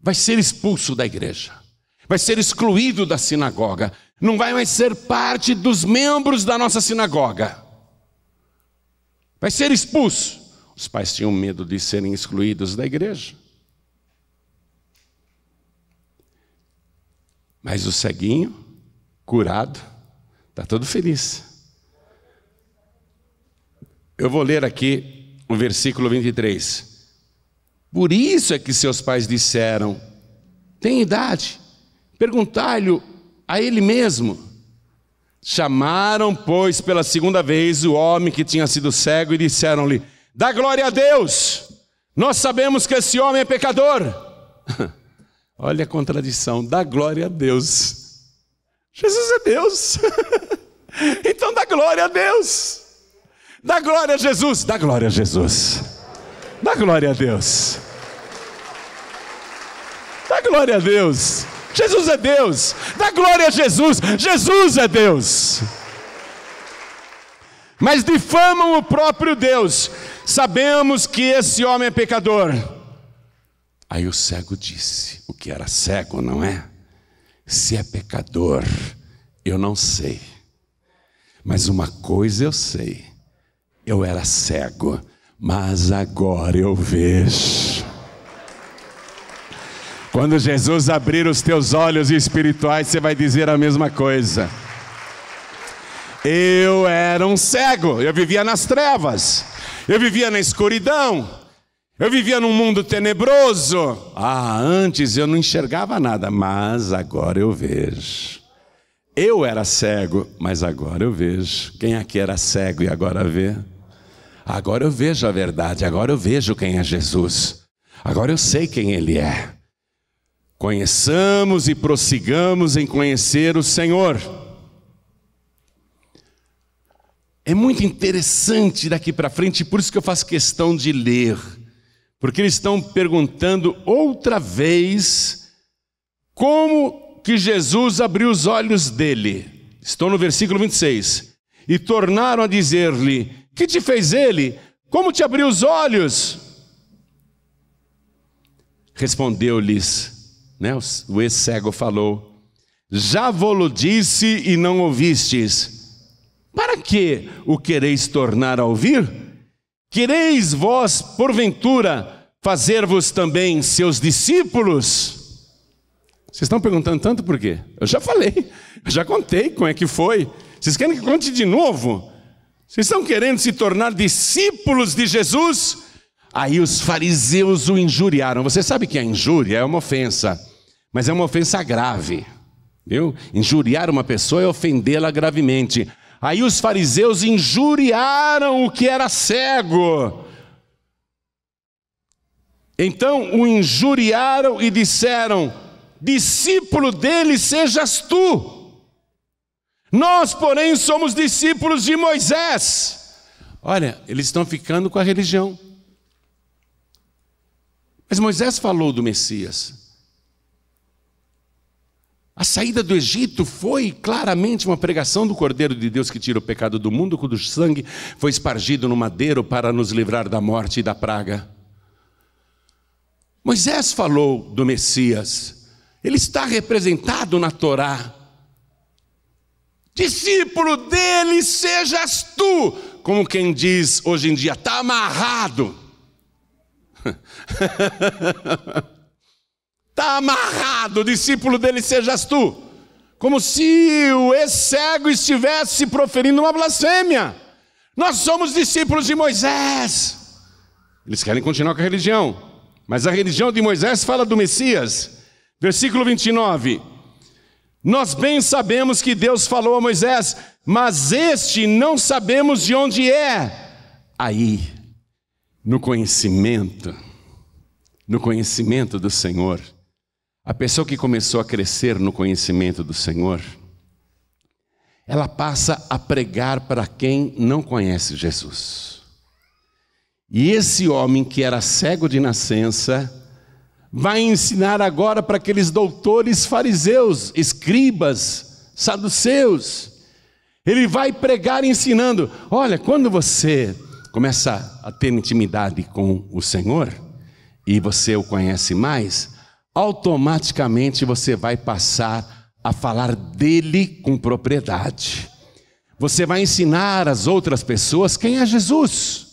vai ser expulso da igreja, vai ser excluído da sinagoga, não vai mais ser parte dos membros da nossa sinagoga, vai ser expulso. Os pais tinham medo de serem excluídos da igreja. Mas o ceguinho, curado, está todo feliz. Eu vou ler aqui o versículo 23. Por isso é que seus pais disseram: tem idade, perguntar lhe a ele mesmo. Chamaram, pois, pela segunda vez o homem que tinha sido cego e disseram-lhe: Dá glória a Deus, nós sabemos que esse homem é pecador. Olha a contradição: dá glória a Deus. Jesus é Deus, então dá glória a Deus, dá glória a Jesus, dá glória a Jesus. Dá glória a Deus. Dá glória a Deus. Jesus é Deus. Dá glória a Jesus. Jesus é Deus. Mas difamam o próprio Deus. Sabemos que esse homem é pecador. Aí o cego disse: O que era cego, não é? Se é pecador, eu não sei. Mas uma coisa eu sei: eu era cego mas agora eu vejo. Quando Jesus abrir os teus olhos espirituais, você vai dizer a mesma coisa. Eu era um cego, eu vivia nas trevas, eu vivia na escuridão, eu vivia num mundo tenebroso. Ah, antes eu não enxergava nada, mas agora eu vejo. Eu era cego, mas agora eu vejo. Quem aqui era cego e agora vê? Agora eu vejo a verdade, agora eu vejo quem é Jesus. Agora eu sei quem ele é. Conheçamos e prossigamos em conhecer o Senhor. É muito interessante daqui para frente, por isso que eu faço questão de ler, porque eles estão perguntando outra vez como que Jesus abriu os olhos dele. Estou no versículo 26. E tornaram a dizer-lhe: que te fez ele? Como te abriu os olhos? Respondeu-lhes, né, o ex-cego falou: Já vou-lo disse e não ouvistes. Para que o quereis tornar a ouvir? Quereis vós, porventura, fazer-vos também seus discípulos? Vocês estão perguntando tanto por quê? Eu já falei, eu já contei como é que foi. Vocês querem que conte de novo? Vocês estão querendo se tornar discípulos de Jesus? Aí os fariseus o injuriaram. Você sabe que a injúria é uma ofensa, mas é uma ofensa grave. Viu? Injuriar uma pessoa é ofendê-la gravemente. Aí os fariseus injuriaram o que era cego. Então o injuriaram e disseram: Discípulo dele sejas tu. Nós, porém, somos discípulos de Moisés. Olha, eles estão ficando com a religião. Mas Moisés falou do Messias. A saída do Egito foi claramente uma pregação do Cordeiro de Deus que tira o pecado do mundo, cujo sangue foi espargido no madeiro para nos livrar da morte e da praga. Moisés falou do Messias. Ele está representado na Torá discípulo dele sejas tu, como quem diz hoje em dia, está amarrado. Está amarrado, discípulo dele sejas tu. Como se o ex-cego estivesse proferindo uma blasfêmia. Nós somos discípulos de Moisés. Eles querem continuar com a religião. Mas a religião de Moisés fala do Messias. Versículo 29. Nós bem sabemos que Deus falou a Moisés, mas este não sabemos de onde é. Aí, no conhecimento, no conhecimento do Senhor, a pessoa que começou a crescer no conhecimento do Senhor, ela passa a pregar para quem não conhece Jesus. E esse homem que era cego de nascença, vai ensinar agora para aqueles doutores fariseus, escribas, saduceus. Ele vai pregar ensinando: olha, quando você começa a ter intimidade com o Senhor e você o conhece mais, automaticamente você vai passar a falar dele com propriedade. Você vai ensinar as outras pessoas quem é Jesus.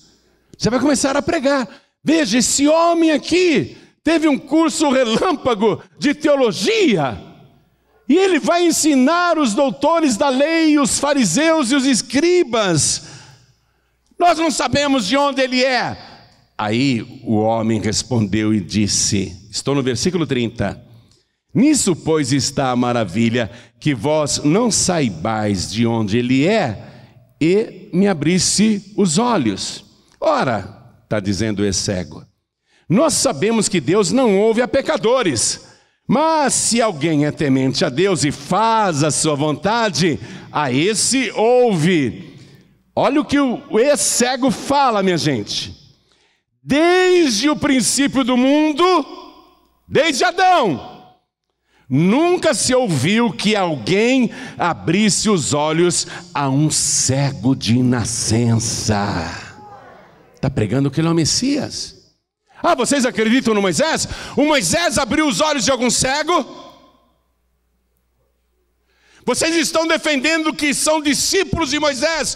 Você vai começar a pregar. Veja, esse homem aqui teve um curso relâmpago de teologia, e ele vai ensinar os doutores da lei, os fariseus e os escribas. Nós não sabemos de onde ele é. Aí o homem respondeu e disse: Estou no versículo 30. Nisso, pois, está a maravilha, que vós não saibais de onde ele é, e me abrisse os olhos. Ora, está dizendo o é cego, nós sabemos que Deus não ouve a pecadores, mas se alguém é temente a Deus e faz a sua vontade, a esse ouve. Olha o que o ex-cego fala, minha gente. Desde o princípio do mundo, desde Adão, nunca se ouviu que alguém abrisse os olhos a um cego de nascença. Está pregando que ele é o Messias. Ah, vocês acreditam no Moisés? O Moisés abriu os olhos de algum cego? Vocês estão defendendo que são discípulos de Moisés.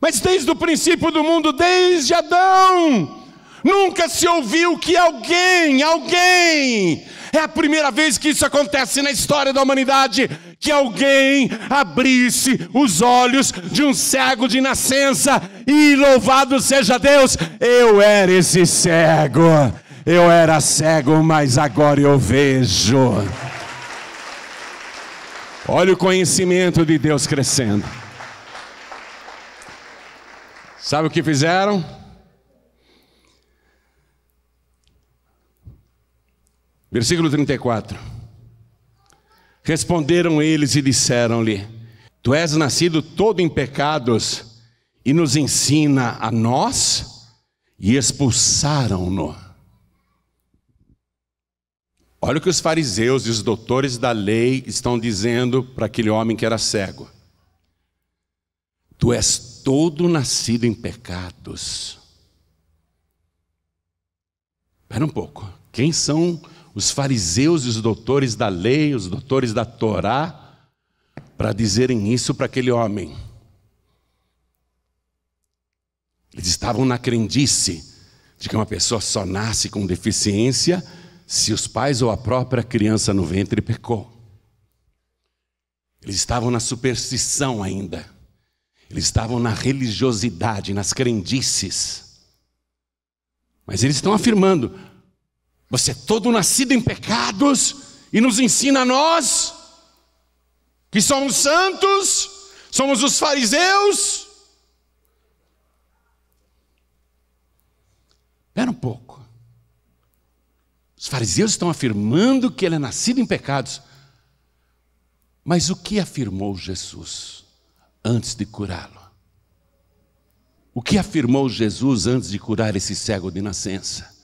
Mas desde o princípio do mundo, desde Adão, nunca se ouviu que alguém, alguém é a primeira vez que isso acontece na história da humanidade que alguém abrisse os olhos de um cego de nascença e louvado seja Deus, eu era esse cego. Eu era cego, mas agora eu vejo. Olha o conhecimento de Deus crescendo. Sabe o que fizeram? Versículo 34. Responderam eles e disseram-lhe: Tu és nascido todo em pecados e nos ensina a nós? E expulsaram-no. Olha o que os fariseus e os doutores da lei estão dizendo para aquele homem que era cego. Tu és todo nascido em pecados. Espera um pouco. Quem são os fariseus e os doutores da lei, os doutores da Torá, para dizerem isso para aquele homem. Eles estavam na crendice de que uma pessoa só nasce com deficiência se os pais ou a própria criança no ventre pecou. Eles estavam na superstição ainda. Eles estavam na religiosidade, nas crendices. Mas eles estão afirmando: você é todo nascido em pecados e nos ensina a nós, que somos santos, somos os fariseus. Espera um pouco. Os fariseus estão afirmando que ele é nascido em pecados. Mas o que afirmou Jesus antes de curá-lo? O que afirmou Jesus antes de curar esse cego de nascença?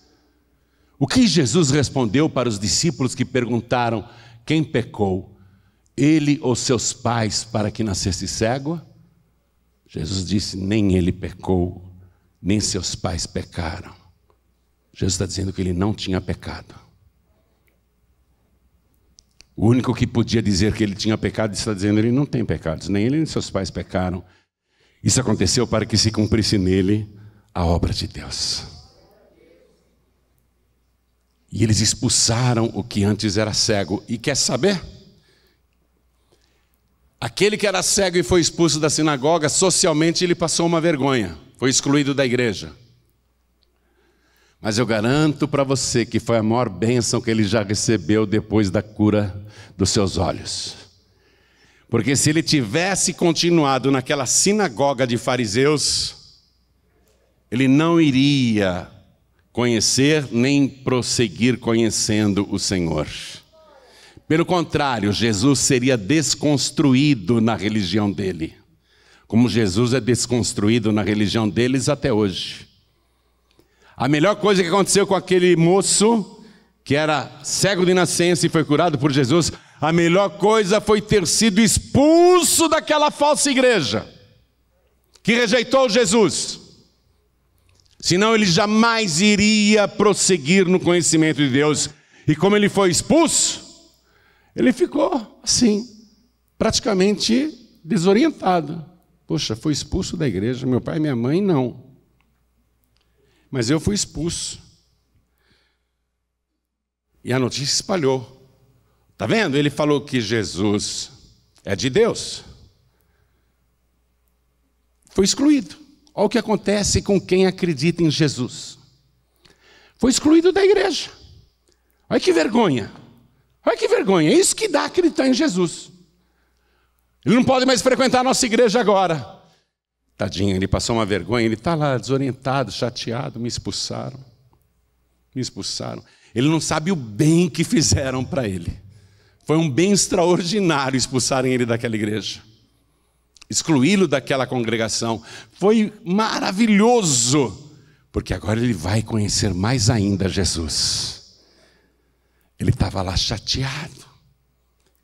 O que Jesus respondeu para os discípulos que perguntaram: quem pecou, ele ou seus pais, para que nascesse cego? Jesus disse: nem ele pecou, nem seus pais pecaram. Jesus está dizendo que ele não tinha pecado. O único que podia dizer que ele tinha pecado está dizendo ele não tem pecados, nem ele nem seus pais pecaram. Isso aconteceu para que se cumprisse nele a obra de Deus. E eles expulsaram o que antes era cego. E quer saber? Aquele que era cego e foi expulso da sinagoga, socialmente ele passou uma vergonha, foi excluído da igreja. Mas eu garanto para você que foi a maior bênção que ele já recebeu depois da cura dos seus olhos. Porque se ele tivesse continuado naquela sinagoga de fariseus, ele não iria conhecer nem prosseguir conhecendo o Senhor. Pelo contrário, Jesus seria desconstruído na religião dele, como Jesus é desconstruído na religião deles até hoje. A melhor coisa que aconteceu com aquele moço, que era cego de nascença e foi curado por Jesus, a melhor coisa foi ter sido expulso daquela falsa igreja, que rejeitou Jesus. Senão ele jamais iria prosseguir no conhecimento de Deus. E como ele foi expulso, ele ficou assim, praticamente desorientado. Poxa, foi expulso da igreja, meu pai e minha mãe não. Mas eu fui expulso. E a notícia espalhou. Tá vendo? Ele falou que Jesus é de Deus. Foi excluído. Olha o que acontece com quem acredita em Jesus. Foi excluído da igreja. Olha que vergonha. Olha que vergonha. É isso que dá acreditar em Jesus. Ele não pode mais frequentar a nossa igreja agora. Tadinho, ele passou uma vergonha, ele está lá desorientado, chateado, me expulsaram. Me expulsaram. Ele não sabe o bem que fizeram para ele. Foi um bem extraordinário expulsarem ele daquela igreja excluí-lo daquela congregação. Foi maravilhoso, porque agora ele vai conhecer mais ainda Jesus. Ele estava lá chateado.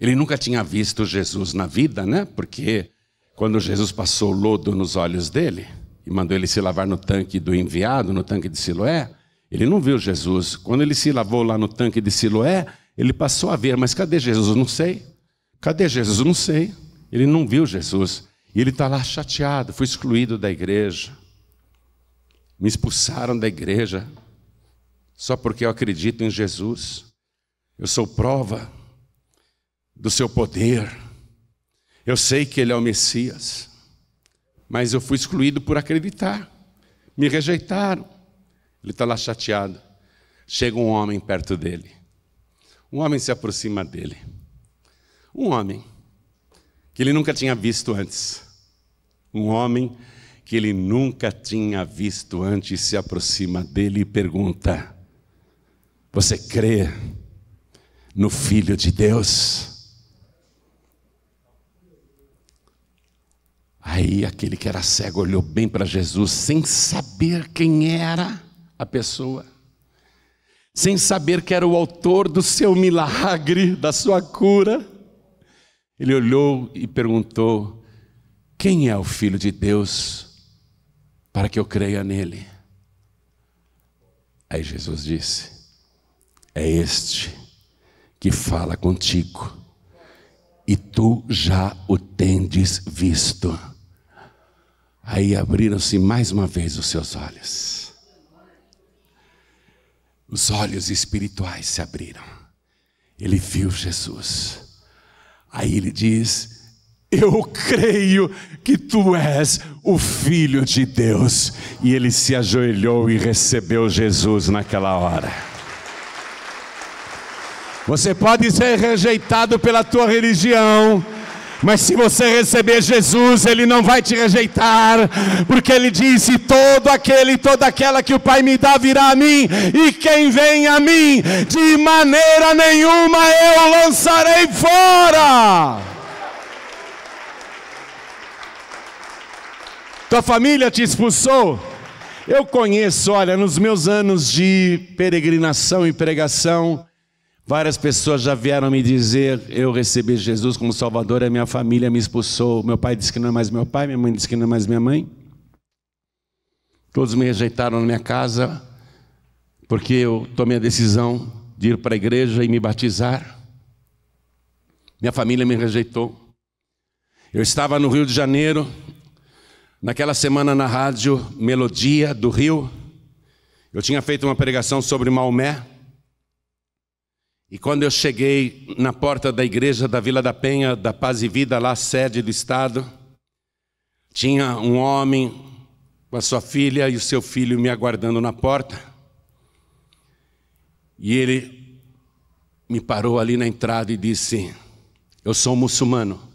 Ele nunca tinha visto Jesus na vida, né? Porque quando Jesus passou lodo nos olhos dele e mandou ele se lavar no tanque do enviado, no tanque de Siloé, ele não viu Jesus. Quando ele se lavou lá no tanque de Siloé, ele passou a ver, mas cadê Jesus? Não sei. Cadê Jesus? Não sei. Ele não viu Jesus. E ele está lá chateado, foi excluído da igreja. Me expulsaram da igreja só porque eu acredito em Jesus. Eu sou prova do seu poder. Eu sei que ele é o Messias. Mas eu fui excluído por acreditar. Me rejeitaram. Ele está lá chateado. Chega um homem perto dele. Um homem se aproxima dele. Um homem que ele nunca tinha visto antes. Um homem que ele nunca tinha visto antes se aproxima dele e pergunta: Você crê no Filho de Deus? Aí aquele que era cego olhou bem para Jesus, sem saber quem era a pessoa, sem saber que era o autor do seu milagre, da sua cura. Ele olhou e perguntou: Quem é o Filho de Deus para que eu creia nele? Aí Jesus disse: É este que fala contigo, e tu já o tendes visto. Aí abriram-se mais uma vez os seus olhos. Os olhos espirituais se abriram. Ele viu Jesus. Aí ele diz: Eu creio que tu és o Filho de Deus. E ele se ajoelhou e recebeu Jesus naquela hora. Você pode ser rejeitado pela tua religião, mas se você receber Jesus, Ele não vai te rejeitar, porque Ele disse: Todo aquele, toda aquela que o Pai me dá virá a mim, e quem vem a mim, de maneira nenhuma eu lançarei fora. Tua família te expulsou? Eu conheço, olha, nos meus anos de peregrinação e pregação, Várias pessoas já vieram me dizer: eu recebi Jesus como Salvador, a é minha família me expulsou. Meu pai disse que não é mais meu pai, minha mãe disse que não é mais minha mãe. Todos me rejeitaram na minha casa, porque eu tomei a decisão de ir para a igreja e me batizar. Minha família me rejeitou. Eu estava no Rio de Janeiro, naquela semana na rádio Melodia do Rio. Eu tinha feito uma pregação sobre Maomé. E quando eu cheguei na porta da igreja da Vila da Penha, da Paz e Vida, lá sede do Estado, tinha um homem com a sua filha e o seu filho me aguardando na porta. E ele me parou ali na entrada e disse: Eu sou muçulmano.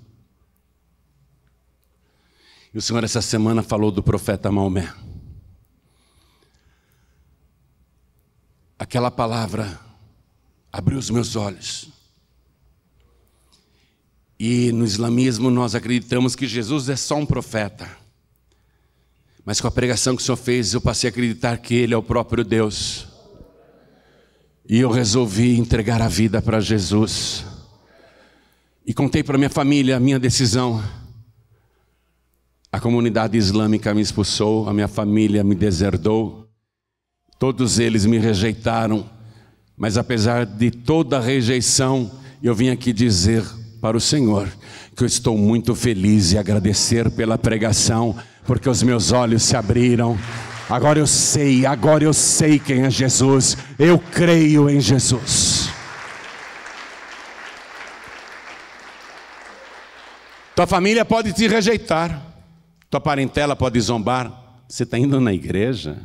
E o Senhor, essa semana, falou do profeta Maomé. Aquela palavra abriu os meus olhos. E no islamismo nós acreditamos que Jesus é só um profeta. Mas com a pregação que o Senhor fez, eu passei a acreditar que Ele é o próprio Deus. E eu resolvi entregar a vida para Jesus. E contei para minha família a minha decisão. A comunidade islâmica me expulsou, a minha família me deserdou, todos eles me rejeitaram. Mas apesar de toda a rejeição, eu vim aqui dizer para o Senhor que eu estou muito feliz e agradecer pela pregação, porque os meus olhos se abriram. Agora eu sei, agora eu sei quem é Jesus. Eu creio em Jesus. Tua família pode te rejeitar, tua parentela pode zombar. Você está indo na igreja?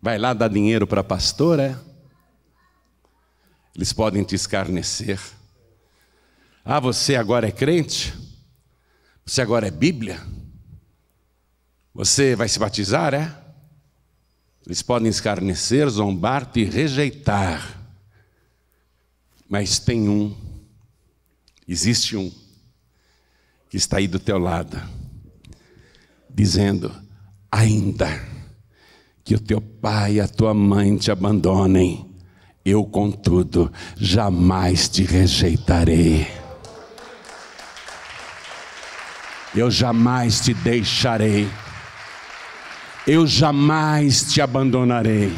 Vai lá dar dinheiro para a pastora? Eles podem te escarnecer. Ah, você agora é crente? Você agora é Bíblia? Você vai se batizar, é? Eles podem escarnecer, zombar, te rejeitar. Mas tem um, existe um, que está aí do teu lado, dizendo: ainda que o teu pai e a tua mãe te abandonem, eu, contudo, jamais te rejeitarei. Eu jamais te deixarei. Eu jamais te abandonarei.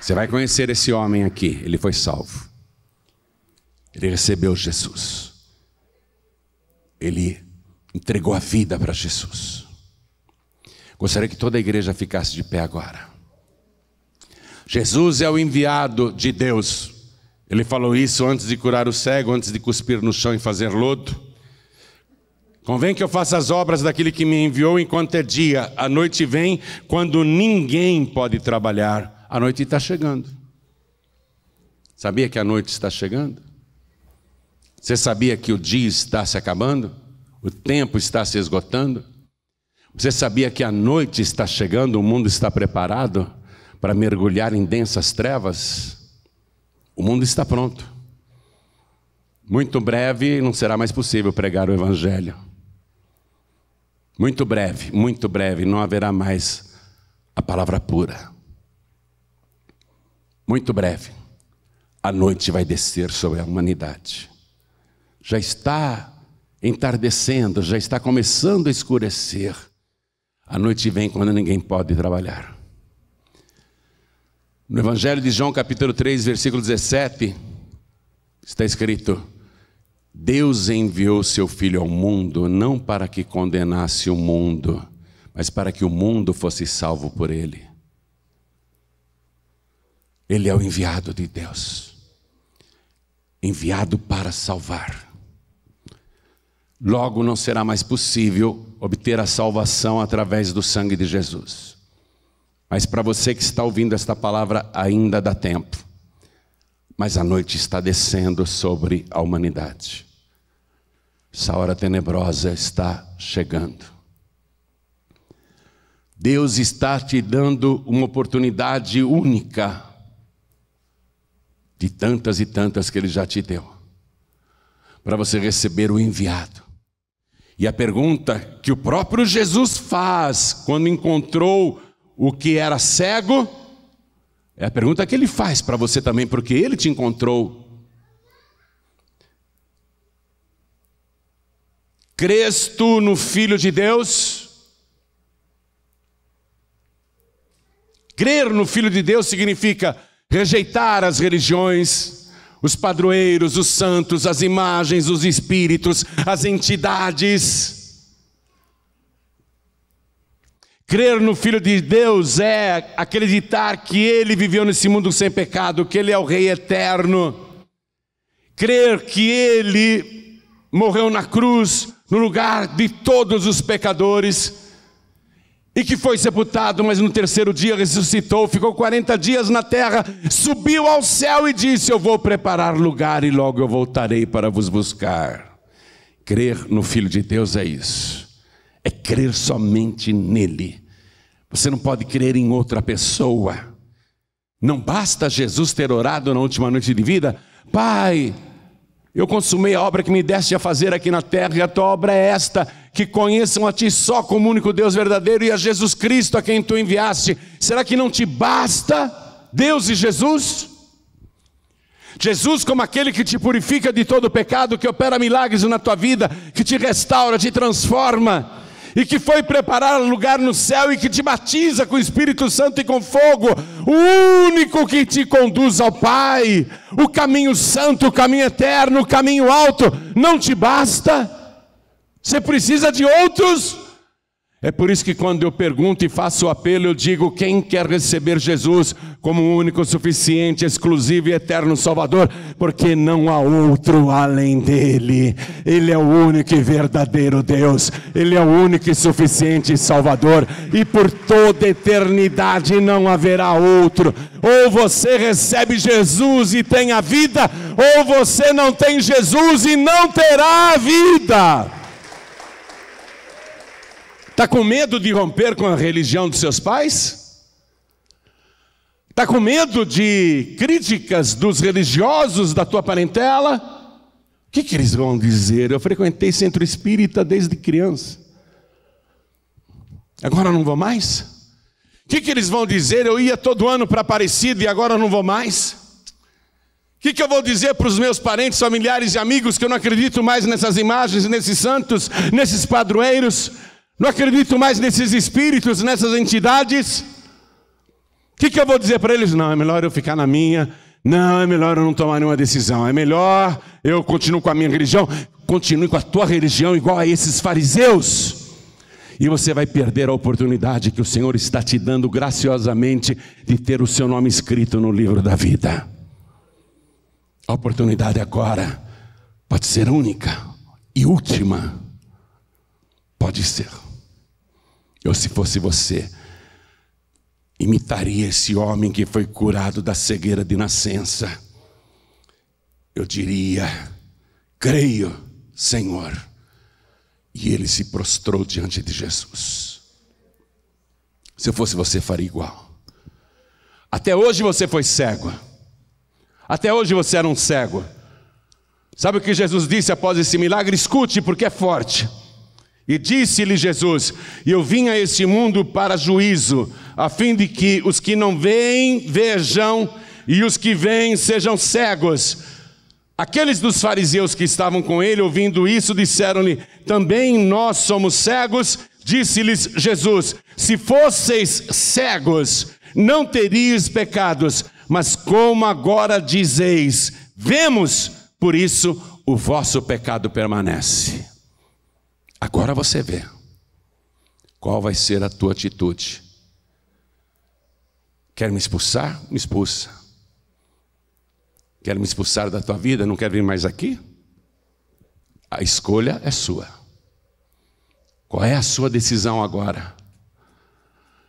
Você vai conhecer esse homem aqui. Ele foi salvo. Ele recebeu Jesus. Ele entregou a vida para Jesus. Gostaria que toda a igreja ficasse de pé agora. Jesus é o enviado de Deus. Ele falou isso antes de curar o cego, antes de cuspir no chão e fazer lodo. Convém que eu faça as obras daquele que me enviou enquanto é dia. A noite vem quando ninguém pode trabalhar. A noite está chegando. Sabia que a noite está chegando? Você sabia que o dia está se acabando? O tempo está se esgotando? Você sabia que a noite está chegando, o mundo está preparado para mergulhar em densas trevas? O mundo está pronto. Muito breve não será mais possível pregar o Evangelho. Muito breve, muito breve, não haverá mais a palavra pura. Muito breve, a noite vai descer sobre a humanidade. Já está entardecendo, já está começando a escurecer. A noite vem quando ninguém pode trabalhar. No Evangelho de João, capítulo 3, versículo 17, está escrito: Deus enviou seu Filho ao mundo não para que condenasse o mundo, mas para que o mundo fosse salvo por ele. Ele é o enviado de Deus, enviado para salvar logo não será mais possível obter a salvação através do sangue de Jesus. Mas para você que está ouvindo esta palavra, ainda dá tempo. Mas a noite está descendo sobre a humanidade. Essa hora tenebrosa está chegando. Deus está te dando uma oportunidade única, de tantas e tantas que Ele já te deu, para você receber o enviado e a pergunta que o próprio Jesus faz quando encontrou o que era cego, é a pergunta que ele faz para você também, porque ele te encontrou. Crês tu no Filho de Deus? Crer no Filho de Deus significa rejeitar as religiões, os padroeiros, os santos, as imagens, os espíritos, as entidades. Crer no Filho de Deus é acreditar que ele viveu nesse mundo sem pecado, que ele é o Rei eterno. Crer que ele morreu na cruz no lugar de todos os pecadores e que foi sepultado, mas no terceiro dia ressuscitou, ficou 40 dias na terra, subiu ao céu e disse: Eu vou preparar lugar e logo eu voltarei para vos buscar. Crer no Filho de Deus é isso, é crer somente nele. Você não pode crer em outra pessoa. Não basta Jesus ter orado na última noite de vida, Pai, eu consumei a obra que me deste a fazer aqui na terra, e a tua obra é esta que conheçam a Ti só como único Deus verdadeiro e a Jesus Cristo a quem Tu enviaste. Será que não te basta Deus e Jesus? Jesus, como aquele que te purifica de todo pecado, que opera milagres na tua vida, que te restaura, te transforma, e que foi preparar lugar no céu e que te batiza com o Espírito Santo e com fogo, o único que te conduz ao Pai, o caminho santo, o caminho eterno, o caminho alto, não te basta? Você precisa de outros. É por isso que quando eu pergunto e faço o apelo, eu digo: quem quer receber Jesus como o único, suficiente, exclusivo e eterno Salvador? Porque não há outro além dele. Ele é o único e verdadeiro Deus. Ele é o único e suficiente Salvador. E por toda eternidade não haverá outro. Ou você recebe Jesus e tem a vida, ou você não tem Jesus e não terá a vida. Está com medo de romper com a religião dos seus pais? Está com medo de críticas dos religiosos da tua parentela? O que, que eles vão dizer? Eu frequentei centro espírita desde criança. Agora não vou mais? O que, que eles vão dizer? Eu ia todo ano para Aparecida e agora não vou mais? O que, que eu vou dizer para os meus parentes, familiares e amigos que eu não acredito mais nessas imagens, nesses santos, nesses padroeiros? Não acredito mais nesses espíritos, nessas entidades. O que, que eu vou dizer para eles? Não, é melhor eu ficar na minha. Não, é melhor eu não tomar nenhuma decisão. É melhor eu continuo com a minha religião. Continue com a tua religião igual a esses fariseus e você vai perder a oportunidade que o Senhor está te dando graciosamente de ter o seu nome escrito no livro da vida. A oportunidade agora pode ser única e última. Pode ser. Eu, se fosse você, imitaria esse homem que foi curado da cegueira de nascença. Eu diria: Creio, Senhor. E ele se prostrou diante de Jesus. Se eu fosse você, faria igual. Até hoje você foi cego. Até hoje você era um cego. Sabe o que Jesus disse após esse milagre? Escute, porque é forte. E disse-lhe Jesus: Eu vim a este mundo para juízo, a fim de que os que não veem vejam e os que veem sejam cegos. Aqueles dos fariseus que estavam com ele, ouvindo isso, disseram-lhe: Também nós somos cegos. Disse-lhes Jesus: Se fosseis cegos, não teríeis pecados, mas como agora dizeis, vemos, por isso o vosso pecado permanece. Agora você vê qual vai ser a tua atitude. Quer me expulsar? Me expulsa. Quer me expulsar da tua vida? Não quer vir mais aqui? A escolha é sua. Qual é a sua decisão agora?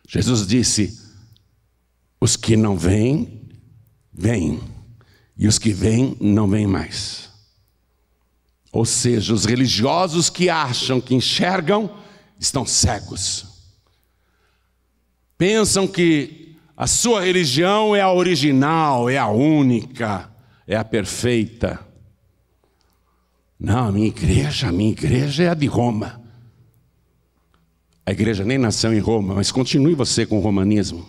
Jesus disse: Os que não vêm, vêm, e os que vêm, não vêm mais. Ou seja, os religiosos que acham que enxergam estão cegos. Pensam que a sua religião é a original, é a única, é a perfeita. Não, a minha igreja, a minha igreja é a de Roma. A igreja nem nasceu em Roma, mas continue você com o romanismo.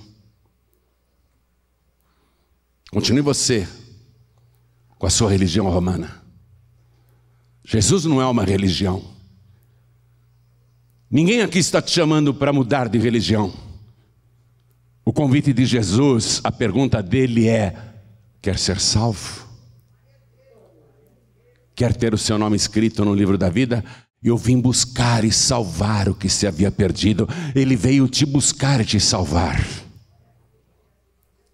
Continue você com a sua religião romana. Jesus não é uma religião. Ninguém aqui está te chamando para mudar de religião. O convite de Jesus, a pergunta dele é: quer ser salvo? Quer ter o seu nome escrito no livro da vida? Eu vim buscar e salvar o que se havia perdido. Ele veio te buscar e te salvar.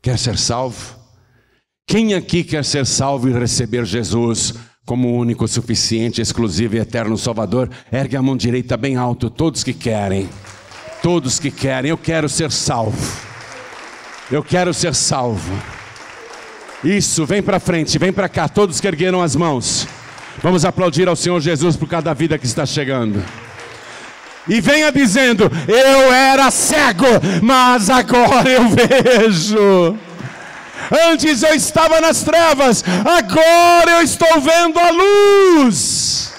Quer ser salvo? Quem aqui quer ser salvo e receber Jesus? como único, suficiente, exclusivo e eterno Salvador, ergue a mão direita bem alto, todos que querem. Todos que querem, eu quero ser salvo. Eu quero ser salvo. Isso, vem para frente, vem para cá, todos que ergueram as mãos. Vamos aplaudir ao Senhor Jesus por cada vida que está chegando. E venha dizendo: Eu era cego, mas agora eu vejo. Antes eu estava nas trevas, agora eu estou vendo a luz.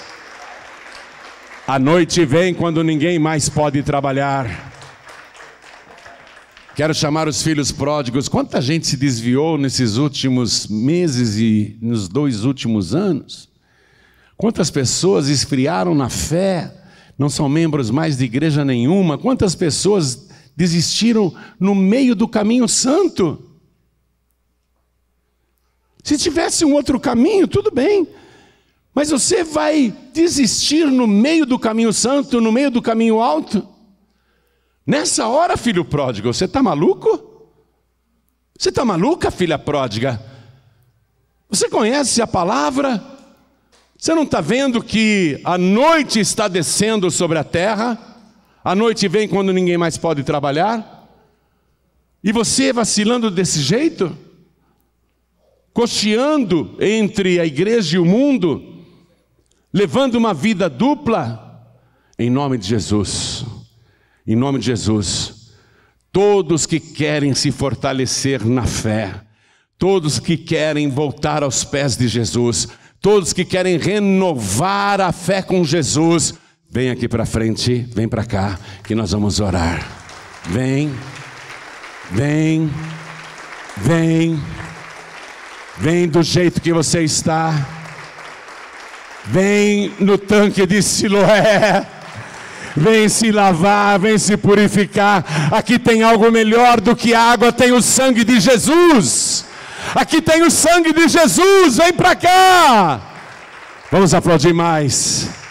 A noite vem quando ninguém mais pode trabalhar. Quero chamar os filhos pródigos. Quanta gente se desviou nesses últimos meses e nos dois últimos anos? Quantas pessoas esfriaram na fé, não são membros mais de igreja nenhuma? Quantas pessoas desistiram no meio do caminho santo? Se tivesse um outro caminho, tudo bem. Mas você vai desistir no meio do caminho santo, no meio do caminho alto? Nessa hora, filho pródigo, você está maluco? Você está maluca, filha pródiga? Você conhece a palavra? Você não está vendo que a noite está descendo sobre a terra? A noite vem quando ninguém mais pode trabalhar? E você vacilando desse jeito? cocheando entre a igreja e o mundo, levando uma vida dupla, em nome de Jesus, em nome de Jesus, todos que querem se fortalecer na fé, todos que querem voltar aos pés de Jesus, todos que querem renovar a fé com Jesus, vem aqui para frente, vem para cá, que nós vamos orar. Vem, vem, vem. Vem do jeito que você está. Vem no tanque de Siloé. Vem se lavar, vem se purificar. Aqui tem algo melhor do que água, tem o sangue de Jesus. Aqui tem o sangue de Jesus, vem para cá. Vamos aplaudir mais.